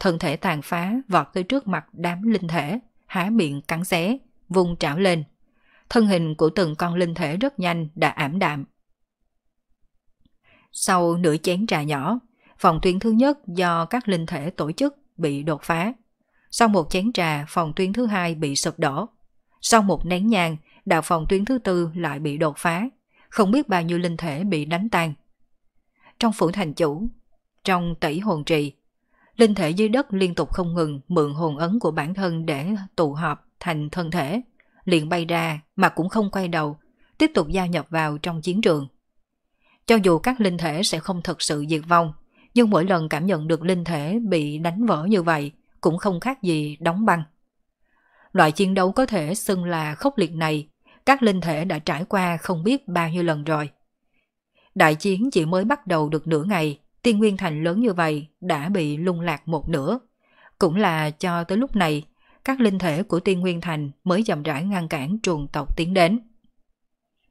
Thân thể tàn phá vọt tới trước mặt đám linh thể, há miệng cắn xé, vùng trảo lên thân hình của từng con linh thể rất nhanh đã ảm đạm. Sau nửa chén trà nhỏ, phòng tuyến thứ nhất do các linh thể tổ chức bị đột phá. Sau một chén trà, phòng tuyến thứ hai bị sụp đổ. Sau một nén nhang, đạo phòng tuyến thứ tư lại bị đột phá. Không biết bao nhiêu linh thể bị đánh tan. Trong phủ thành chủ, trong tỷ hồn trì, linh thể dưới đất liên tục không ngừng mượn hồn ấn của bản thân để tụ họp thành thân thể, liền bay ra mà cũng không quay đầu, tiếp tục gia nhập vào trong chiến trường. Cho dù các linh thể sẽ không thật sự diệt vong, nhưng mỗi lần cảm nhận được linh thể bị đánh vỡ như vậy cũng không khác gì đóng băng. Loại chiến đấu có thể xưng là khốc liệt này, các linh thể đã trải qua không biết bao nhiêu lần rồi. Đại chiến chỉ mới bắt đầu được nửa ngày, tiên nguyên thành lớn như vậy đã bị lung lạc một nửa. Cũng là cho tới lúc này, các linh thể của tiên nguyên thành mới dầm rãi ngăn cản trùng tộc tiến đến.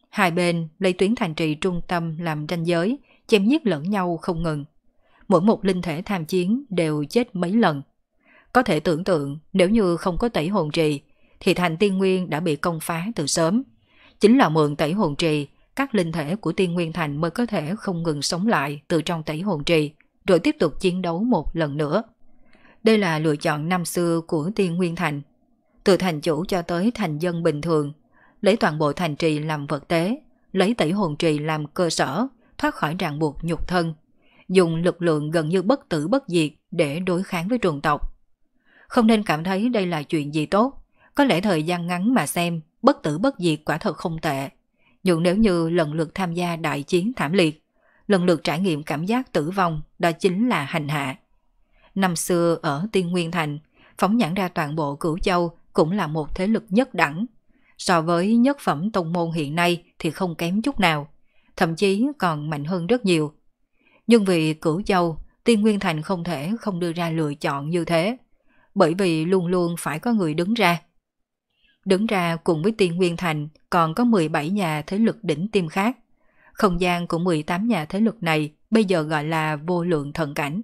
Hai bên lấy tuyến thành trì trung tâm làm ranh giới, chém giết lẫn nhau không ngừng. Mỗi một linh thể tham chiến đều chết mấy lần. Có thể tưởng tượng nếu như không có tẩy hồn trì, thì thành tiên nguyên đã bị công phá từ sớm. Chính là mượn tẩy hồn trì, các linh thể của tiên nguyên thành mới có thể không ngừng sống lại từ trong tẩy hồn trì, rồi tiếp tục chiến đấu một lần nữa. Đây là lựa chọn năm xưa của Tiên Nguyên Thành. Từ thành chủ cho tới thành dân bình thường, lấy toàn bộ thành trì làm vật tế, lấy tẩy hồn trì làm cơ sở, thoát khỏi ràng buộc nhục thân, dùng lực lượng gần như bất tử bất diệt để đối kháng với trùng tộc. Không nên cảm thấy đây là chuyện gì tốt, có lẽ thời gian ngắn mà xem, bất tử bất diệt quả thật không tệ. Nhưng nếu như lần lượt tham gia đại chiến thảm liệt, lần lượt trải nghiệm cảm giác tử vong đó chính là hành hạ năm xưa ở Tiên Nguyên Thành, phóng nhãn ra toàn bộ cửu châu cũng là một thế lực nhất đẳng. So với nhất phẩm tông môn hiện nay thì không kém chút nào, thậm chí còn mạnh hơn rất nhiều. Nhưng vì cửu châu, Tiên Nguyên Thành không thể không đưa ra lựa chọn như thế, bởi vì luôn luôn phải có người đứng ra. Đứng ra cùng với Tiên Nguyên Thành còn có 17 nhà thế lực đỉnh tiêm khác. Không gian của 18 nhà thế lực này bây giờ gọi là vô lượng thần cảnh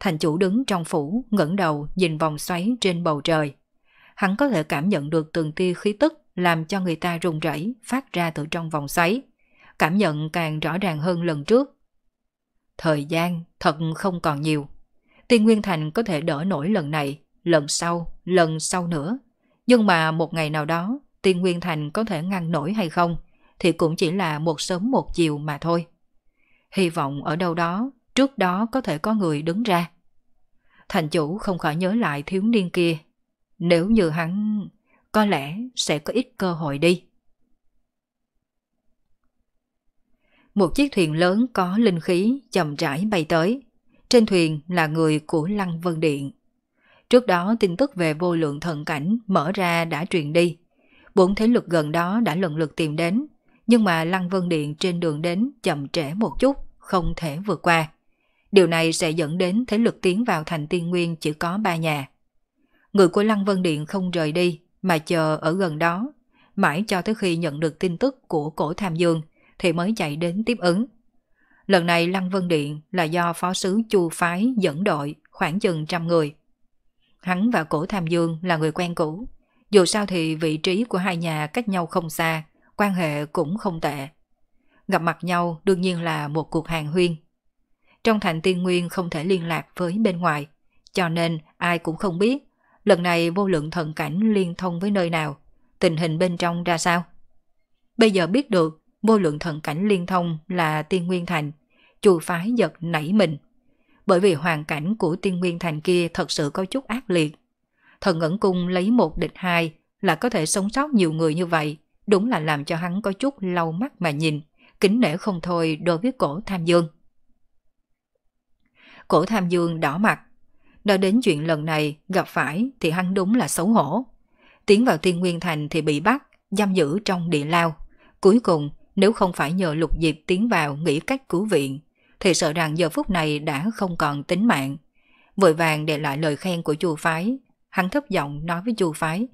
thành chủ đứng trong phủ, ngẩng đầu nhìn vòng xoáy trên bầu trời. Hắn có thể cảm nhận được từng tia khí tức làm cho người ta run rẩy phát ra từ trong vòng xoáy. Cảm nhận càng rõ ràng hơn lần trước. Thời gian thật không còn nhiều. Tiên Nguyên Thành có thể đỡ nổi lần này, lần sau, lần sau nữa. Nhưng mà một ngày nào đó, Tiên Nguyên Thành có thể ngăn nổi hay không thì cũng chỉ là một sớm một chiều mà thôi. Hy vọng ở đâu đó trước đó có thể có người đứng ra. Thành chủ không khỏi nhớ lại thiếu niên kia. Nếu như hắn, có lẽ sẽ có ít cơ hội đi. Một chiếc thuyền lớn có linh khí chậm rãi bay tới. Trên thuyền là người của Lăng Vân Điện. Trước đó tin tức về vô lượng thần cảnh mở ra đã truyền đi. Bốn thế lực gần đó đã lần lượt tìm đến, nhưng mà Lăng Vân Điện trên đường đến chậm trễ một chút, không thể vượt qua. Điều này sẽ dẫn đến thế lực tiến vào thành tiên nguyên chỉ có ba nhà. Người của Lăng Vân Điện không rời đi, mà chờ ở gần đó. Mãi cho tới khi nhận được tin tức của cổ Tham Dương, thì mới chạy đến tiếp ứng. Lần này Lăng Vân Điện là do phó sứ Chu Phái dẫn đội khoảng chừng trăm người. Hắn và cổ Tham Dương là người quen cũ. Dù sao thì vị trí của hai nhà cách nhau không xa, quan hệ cũng không tệ. Gặp mặt nhau đương nhiên là một cuộc hàng huyên trong thành tiên nguyên không thể liên lạc với bên ngoài, cho nên ai cũng không biết lần này vô lượng thần cảnh liên thông với nơi nào, tình hình bên trong ra sao. Bây giờ biết được vô lượng thần cảnh liên thông là tiên nguyên thành, chùa phái giật nảy mình. Bởi vì hoàn cảnh của tiên nguyên thành kia thật sự có chút ác liệt. Thần ngẩn cung lấy một địch hai là có thể sống sót nhiều người như vậy, đúng là làm cho hắn có chút lau mắt mà nhìn, kính nể không thôi đối với cổ tham dương. Cổ Tham Dương đỏ mặt. Nói đến chuyện lần này gặp phải thì hắn đúng là xấu hổ. Tiến vào Tiên Nguyên Thành thì bị bắt, giam giữ trong địa lao. Cuối cùng, nếu không phải nhờ lục diệp tiến vào nghĩ cách cứu viện, thì sợ rằng giờ phút này đã không còn tính mạng. Vội vàng để lại lời khen của chu phái, hắn thấp giọng nói với chu phái.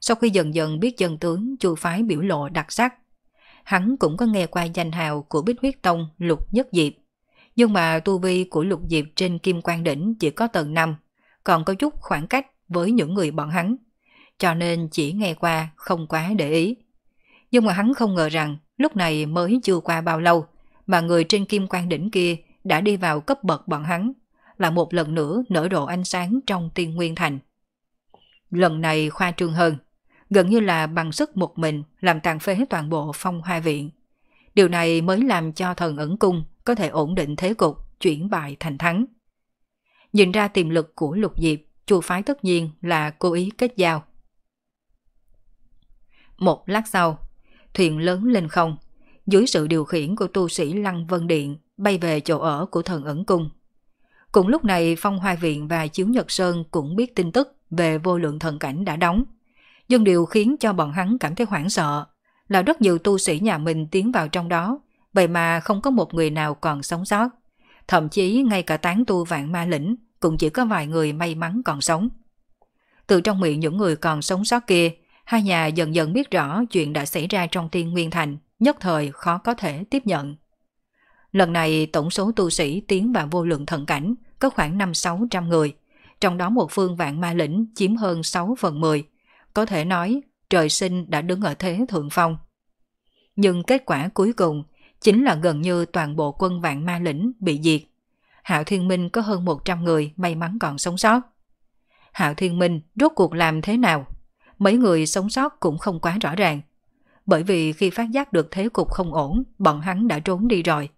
Sau khi dần dần biết dân tướng, chu phái biểu lộ đặc sắc. Hắn cũng có nghe qua danh hào của Bích Huyết Tông Lục Nhất Diệp nhưng mà tu vi của lục diệp trên kim quan đỉnh chỉ có tầng 5, còn có chút khoảng cách với những người bọn hắn, cho nên chỉ nghe qua không quá để ý. Nhưng mà hắn không ngờ rằng lúc này mới chưa qua bao lâu mà người trên kim quan đỉnh kia đã đi vào cấp bậc bọn hắn, là một lần nữa nở độ ánh sáng trong tiên nguyên thành. Lần này khoa trương hơn, gần như là bằng sức một mình làm tàn phế toàn bộ phong hoa viện. Điều này mới làm cho thần ẩn cung có thể ổn định thế cục, chuyển bại thành thắng. Nhìn ra tiềm lực của lục diệp, chu phái tất nhiên là cố ý kết giao. Một lát sau, thuyền lớn lên không, dưới sự điều khiển của tu sĩ Lăng Vân Điện bay về chỗ ở của thần ẩn cung. cũng lúc này Phong Hoa Viện và Chiếu Nhật Sơn cũng biết tin tức về vô lượng thần cảnh đã đóng. Nhưng điều khiến cho bọn hắn cảm thấy hoảng sợ là rất nhiều tu sĩ nhà mình tiến vào trong đó Vậy mà không có một người nào còn sống sót. Thậm chí ngay cả tán tu vạn ma lĩnh cũng chỉ có vài người may mắn còn sống. Từ trong miệng những người còn sống sót kia, hai nhà dần dần biết rõ chuyện đã xảy ra trong tiên nguyên thành, nhất thời khó có thể tiếp nhận. Lần này tổng số tu sĩ tiến vào vô lượng thần cảnh có khoảng 5-600 người, trong đó một phương vạn ma lĩnh chiếm hơn 6 phần 10. Có thể nói, trời sinh đã đứng ở thế thượng phong. Nhưng kết quả cuối cùng chính là gần như toàn bộ quân vạn ma lĩnh bị diệt. Hạo Thiên Minh có hơn 100 người may mắn còn sống sót. Hạo Thiên Minh rốt cuộc làm thế nào? Mấy người sống sót cũng không quá rõ ràng. Bởi vì khi phát giác được thế cục không ổn, bọn hắn đã trốn đi rồi.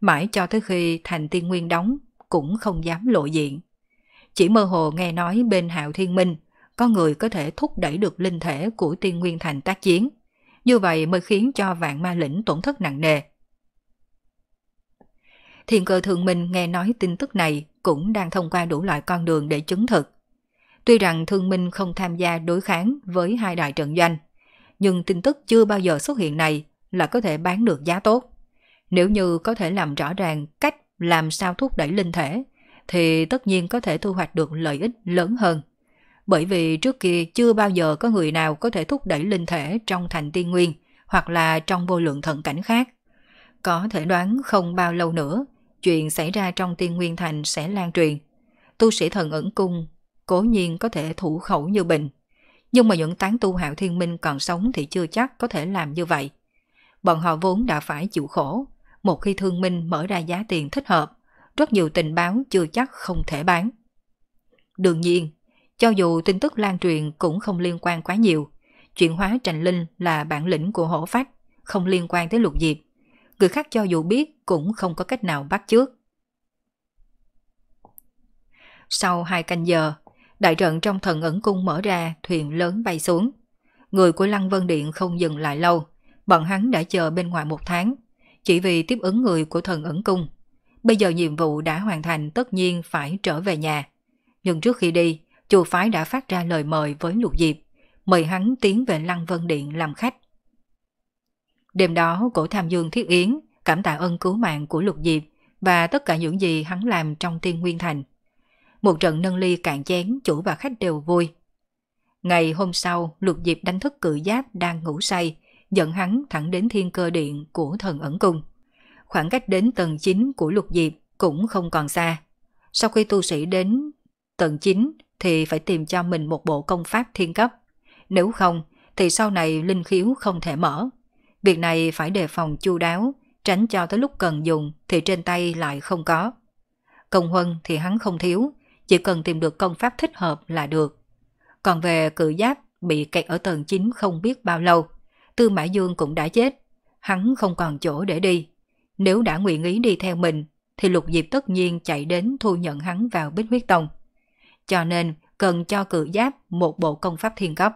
Mãi cho tới khi thành tiên nguyên đóng, cũng không dám lộ diện. Chỉ mơ hồ nghe nói bên Hạo Thiên Minh, có người có thể thúc đẩy được linh thể của tiên nguyên thành tác chiến. Như vậy mới khiến cho vạn ma lĩnh tổn thất nặng nề, thiền cơ thượng minh nghe nói tin tức này cũng đang thông qua đủ loại con đường để chứng thực. Tuy rằng thương minh không tham gia đối kháng với hai đại trận doanh, nhưng tin tức chưa bao giờ xuất hiện này là có thể bán được giá tốt. Nếu như có thể làm rõ ràng cách làm sao thúc đẩy linh thể, thì tất nhiên có thể thu hoạch được lợi ích lớn hơn. Bởi vì trước kia chưa bao giờ có người nào có thể thúc đẩy linh thể trong thành tiên nguyên hoặc là trong vô lượng thần cảnh khác. Có thể đoán không bao lâu nữa chuyện xảy ra trong tiên nguyên thành sẽ lan truyền. Tu sĩ thần ẩn cung cố nhiên có thể thủ khẩu như bình, nhưng mà những tán tu hạo thiên minh còn sống thì chưa chắc có thể làm như vậy. Bọn họ vốn đã phải chịu khổ, một khi thương minh mở ra giá tiền thích hợp, rất nhiều tình báo chưa chắc không thể bán. Đương nhiên, cho dù tin tức lan truyền cũng không liên quan quá nhiều, chuyện hóa trành linh là bản lĩnh của hổ phách, không liên quan tới lục diệp người khác cho dù biết cũng không có cách nào bắt trước. Sau hai canh giờ, đại trận trong thần ẩn cung mở ra, thuyền lớn bay xuống. Người của Lăng Vân Điện không dừng lại lâu, bọn hắn đã chờ bên ngoài một tháng, chỉ vì tiếp ứng người của thần ẩn cung. Bây giờ nhiệm vụ đã hoàn thành tất nhiên phải trở về nhà. Nhưng trước khi đi, chùa phái đã phát ra lời mời với Lục Diệp, mời hắn tiến về Lăng Vân Điện làm khách. Đêm đó cổ tham dương thiết yến, cảm tạ ơn cứu mạng của lục diệp và tất cả những gì hắn làm trong tiên nguyên thành. Một trận nâng ly cạn chén, chủ và khách đều vui. Ngày hôm sau, lục diệp đánh thức cự giáp đang ngủ say, dẫn hắn thẳng đến thiên cơ điện của thần ẩn cung. Khoảng cách đến tầng 9 của lục diệp cũng không còn xa. Sau khi tu sĩ đến tầng 9 thì phải tìm cho mình một bộ công pháp thiên cấp. Nếu không, thì sau này linh khiếu không thể mở. Việc này phải đề phòng chu đáo, tránh cho tới lúc cần dùng thì trên tay lại không có. Công huân thì hắn không thiếu, chỉ cần tìm được công pháp thích hợp là được. Còn về cự giáp bị kẹt ở tầng 9 không biết bao lâu, Tư Mã Dương cũng đã chết, hắn không còn chỗ để đi. Nếu đã nguyện ý đi theo mình, thì Lục Diệp tất nhiên chạy đến thu nhận hắn vào Bích Huyết Tông. Cho nên cần cho cự giáp một bộ công pháp thiên cấp.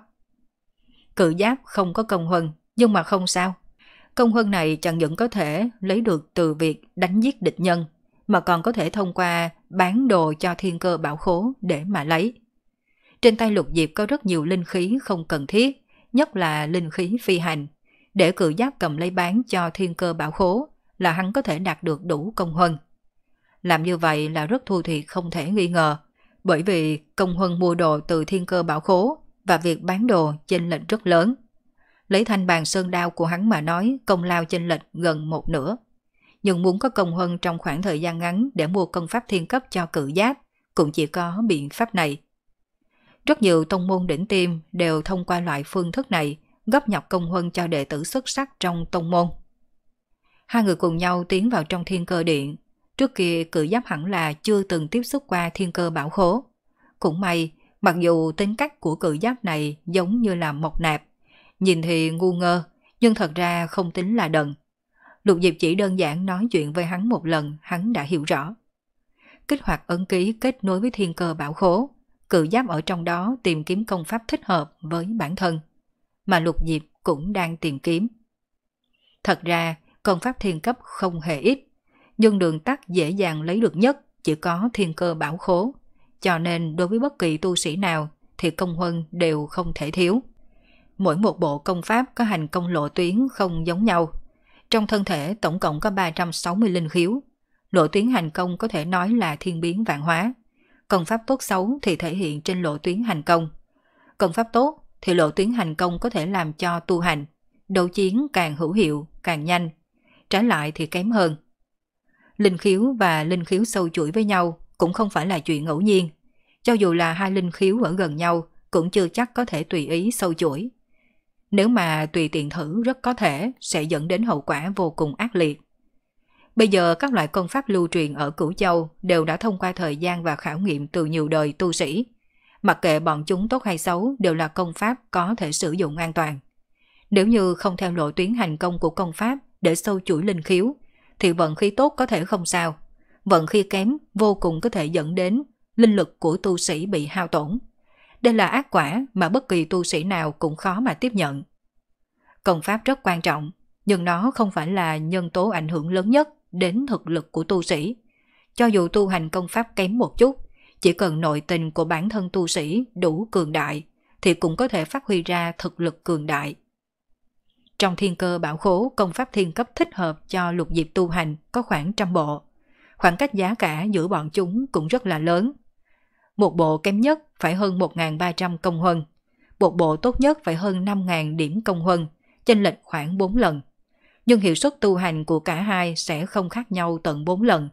Cự giáp không có công huân nhưng mà không sao. Công hơn này chẳng những có thể lấy được từ việc đánh giết địch nhân, mà còn có thể thông qua bán đồ cho thiên cơ bảo khố để mà lấy. Trên tay lục diệp có rất nhiều linh khí không cần thiết, nhất là linh khí phi hành. Để cự giáp cầm lấy bán cho thiên cơ bảo khố là hắn có thể đạt được đủ công huân. Làm như vậy là rất thua thiệt không thể nghi ngờ, bởi vì công huân mua đồ từ thiên cơ bảo khố và việc bán đồ chênh lệnh rất lớn – lấy thanh bàn sơn đao của hắn mà nói công lao chênh lệch gần một nửa. Nhưng muốn có công huân trong khoảng thời gian ngắn để mua công pháp thiên cấp cho cự giáp, cũng chỉ có biện pháp này. Rất nhiều tông môn đỉnh tiêm đều thông qua loại phương thức này gấp nhọc công huân cho đệ tử xuất sắc trong tông môn. Hai người cùng nhau tiến vào trong thiên cơ điện. Trước kia cự giáp hẳn là chưa từng tiếp xúc qua thiên cơ bảo khố. Cũng may, mặc dù tính cách của cự giáp này giống như là mộc nạp, Nhìn thì ngu ngơ, nhưng thật ra không tính là đần. Lục Diệp chỉ đơn giản nói chuyện với hắn một lần, hắn đã hiểu rõ. Kích hoạt ấn ký kết nối với thiên cơ bảo khố, cự giáp ở trong đó tìm kiếm công pháp thích hợp với bản thân, mà Lục Diệp cũng đang tìm kiếm. Thật ra, công pháp thiên cấp không hề ít, nhưng đường tắt dễ dàng lấy được nhất chỉ có thiên cơ bảo khố, cho nên đối với bất kỳ tu sĩ nào thì công huân đều không thể thiếu mỗi một bộ công pháp có hành công lộ tuyến không giống nhau. Trong thân thể tổng cộng có 360 linh khiếu. Lộ tuyến hành công có thể nói là thiên biến vạn hóa. Công pháp tốt xấu thì thể hiện trên lộ tuyến hành công. Công pháp tốt thì lộ tuyến hành công có thể làm cho tu hành. Đấu chiến càng hữu hiệu, càng nhanh. Trái lại thì kém hơn. Linh khiếu và linh khiếu sâu chuỗi với nhau cũng không phải là chuyện ngẫu nhiên. Cho dù là hai linh khiếu ở gần nhau, cũng chưa chắc có thể tùy ý sâu chuỗi. Nếu mà tùy tiện thử rất có thể sẽ dẫn đến hậu quả vô cùng ác liệt. Bây giờ các loại công pháp lưu truyền ở Cửu Châu đều đã thông qua thời gian và khảo nghiệm từ nhiều đời tu sĩ. Mặc kệ bọn chúng tốt hay xấu đều là công pháp có thể sử dụng an toàn. Nếu như không theo lộ tuyến hành công của công pháp để sâu chuỗi linh khiếu, thì vận khí tốt có thể không sao. Vận khí kém vô cùng có thể dẫn đến linh lực của tu sĩ bị hao tổn. Đây là ác quả mà bất kỳ tu sĩ nào cũng khó mà tiếp nhận. Công pháp rất quan trọng, nhưng nó không phải là nhân tố ảnh hưởng lớn nhất đến thực lực của tu sĩ. Cho dù tu hành công pháp kém một chút, chỉ cần nội tình của bản thân tu sĩ đủ cường đại thì cũng có thể phát huy ra thực lực cường đại. Trong thiên cơ bảo khố, công pháp thiên cấp thích hợp cho lục diệp tu hành có khoảng trăm bộ. Khoảng cách giá cả giữa bọn chúng cũng rất là lớn – một bộ kém nhất phải hơn 1.300 công huân, một bộ tốt nhất phải hơn 5.000 điểm công huân, chênh lệch khoảng 4 lần. Nhưng hiệu suất tu hành của cả hai sẽ không khác nhau tận 4 lần,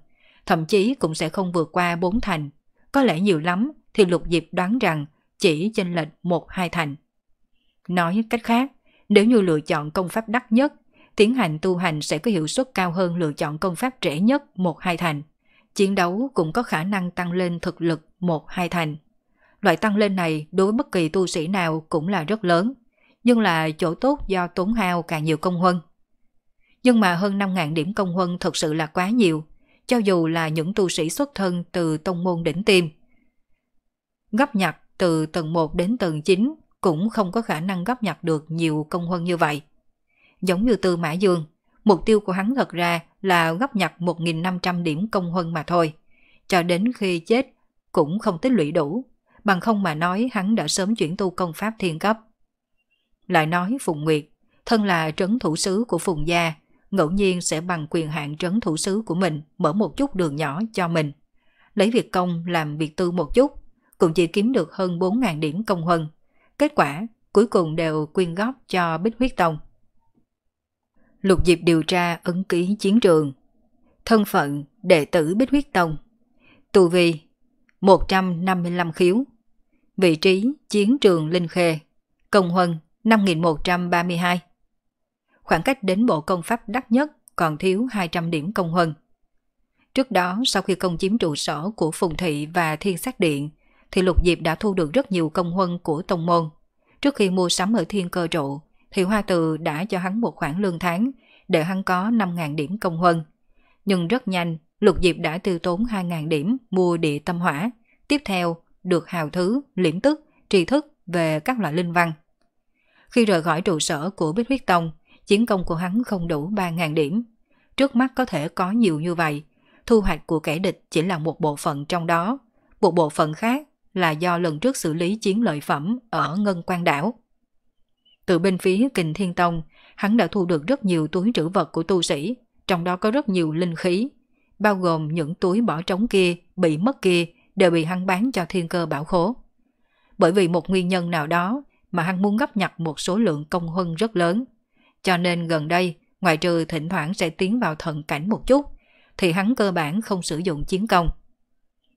thậm chí cũng sẽ không vượt qua 4 thành. Có lẽ nhiều lắm thì lục diệp đoán rằng chỉ chênh lệch 1-2 thành. Nói cách khác, nếu như lựa chọn công pháp đắt nhất, tiến hành tu hành sẽ có hiệu suất cao hơn lựa chọn công pháp rẻ nhất 1-2 thành. Chiến đấu cũng có khả năng tăng lên thực lực một hai thành. Loại tăng lên này đối với bất kỳ tu sĩ nào cũng là rất lớn, nhưng là chỗ tốt do tốn hao càng nhiều công huân. Nhưng mà hơn 5.000 điểm công huân thật sự là quá nhiều, cho dù là những tu sĩ xuất thân từ tông môn đỉnh tiêm. Gấp nhặt từ tầng 1 đến tầng 9 cũng không có khả năng gấp nhặt được nhiều công huân như vậy. Giống như Tư Mã Dương, mục tiêu của hắn thật ra là gấp nhặt 1.500 điểm công huân mà thôi. Cho đến khi chết cũng không tích lũy đủ, bằng không mà nói hắn đã sớm chuyển tu công pháp thiên cấp. Lại nói Phùng Nguyệt, thân là trấn thủ sứ của Phùng Gia, ngẫu nhiên sẽ bằng quyền hạn trấn thủ sứ của mình mở một chút đường nhỏ cho mình. Lấy việc công làm việc tư một chút, cũng chỉ kiếm được hơn 4.000 điểm công huân. Kết quả, cuối cùng đều quyên góp cho Bích Huyết Tông. Lục Diệp điều tra ấn ký chiến trường Thân phận đệ tử Bích Huyết Tông tù vi 155 khiếu. Vị trí chiến trường Linh Khê, công huân 5132. Khoảng cách đến bộ công pháp đắt nhất còn thiếu 200 điểm công huân. Trước đó, sau khi công chiếm trụ sở của Phùng Thị và Thiên Sát Điện, thì Lục Diệp đã thu được rất nhiều công huân của Tông Môn. Trước khi mua sắm ở Thiên Cơ Trụ, thì Hoa Từ đã cho hắn một khoản lương tháng để hắn có 5.000 điểm công huân. Nhưng rất nhanh, Lục Diệp đã tiêu tốn 2.000 điểm mua địa tâm hỏa, tiếp theo được hào thứ, liễm tức, tri thức về các loại linh văn. Khi rời khỏi trụ sở của Bích Huyết Tông, chiến công của hắn không đủ 3.000 điểm. Trước mắt có thể có nhiều như vậy, thu hoạch của kẻ địch chỉ là một bộ phận trong đó. Một bộ phận khác là do lần trước xử lý chiến lợi phẩm ở Ngân Quan Đảo. Từ bên phía Kình Thiên Tông, hắn đã thu được rất nhiều túi trữ vật của tu sĩ, trong đó có rất nhiều linh khí, bao gồm những túi bỏ trống kia, bị mất kia, đều bị hắn bán cho thiên cơ bảo khố. Bởi vì một nguyên nhân nào đó mà hắn muốn gấp nhặt một số lượng công huân rất lớn. Cho nên gần đây, ngoại trừ thỉnh thoảng sẽ tiến vào thận cảnh một chút, thì hắn cơ bản không sử dụng chiến công.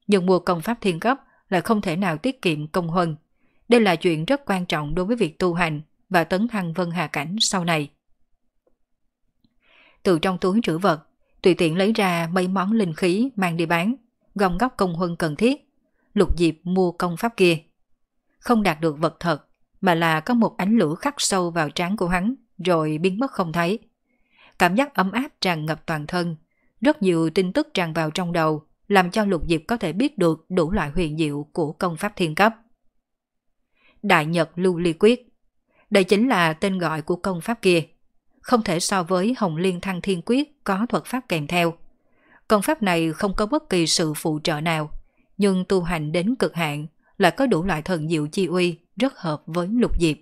Nhưng mua công pháp thiên cấp là không thể nào tiết kiệm công huân. Đây là chuyện rất quan trọng đối với việc tu hành và tấn thăng vân hà cảnh sau này. Từ trong túi trữ vật, tùy tiện lấy ra mấy món linh khí mang đi bán, gom góc công huân cần thiết, lục diệp mua công pháp kia. Không đạt được vật thật, mà là có một ánh lửa khắc sâu vào trán của hắn, rồi biến mất không thấy. Cảm giác ấm áp tràn ngập toàn thân, rất nhiều tin tức tràn vào trong đầu, làm cho lục diệp có thể biết được đủ loại huyền diệu của công pháp thiên cấp. Đại Nhật Lưu Ly Quyết Đây chính là tên gọi của công pháp kia không thể so với Hồng Liên Thăng Thiên Quyết có thuật pháp kèm theo. Công pháp này không có bất kỳ sự phụ trợ nào, nhưng tu hành đến cực hạn lại có đủ loại thần diệu chi uy rất hợp với lục diệp.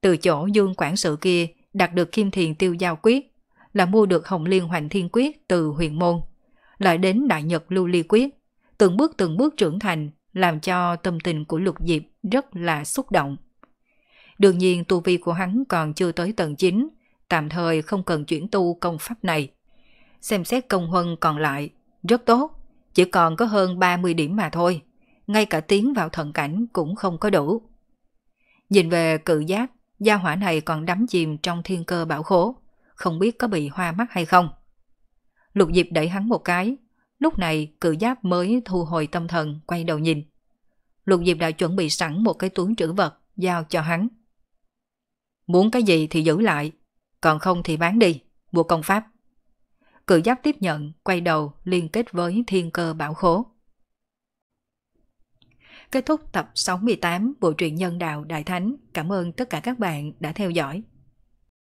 Từ chỗ Dương Quản sự kia đạt được Kim Thiền Tiêu Giao Quyết là mua được Hồng Liên Hoành Thiên Quyết từ huyền môn, lại đến Đại Nhật Lưu Ly Quyết, từng bước từng bước trưởng thành làm cho tâm tình của lục diệp rất là xúc động. Đương nhiên tu vi của hắn còn chưa tới tầng 9, tạm thời không cần chuyển tu công pháp này. Xem xét công huân còn lại, rất tốt, chỉ còn có hơn 30 điểm mà thôi. Ngay cả tiến vào thần cảnh cũng không có đủ. Nhìn về cự giác, gia hỏa này còn đắm chìm trong thiên cơ bảo khố, không biết có bị hoa mắt hay không. Lục Diệp đẩy hắn một cái, lúc này cự giáp mới thu hồi tâm thần quay đầu nhìn. Lục Diệp đã chuẩn bị sẵn một cái túi trữ vật giao cho hắn. Muốn cái gì thì giữ lại, còn không thì bán đi, mua công pháp. Cự giáp tiếp nhận, quay đầu liên kết với thiên cơ bảo khố. Kết thúc tập 68 Bộ truyện Nhân Đạo Đại Thánh. Cảm ơn tất cả các bạn đã theo dõi.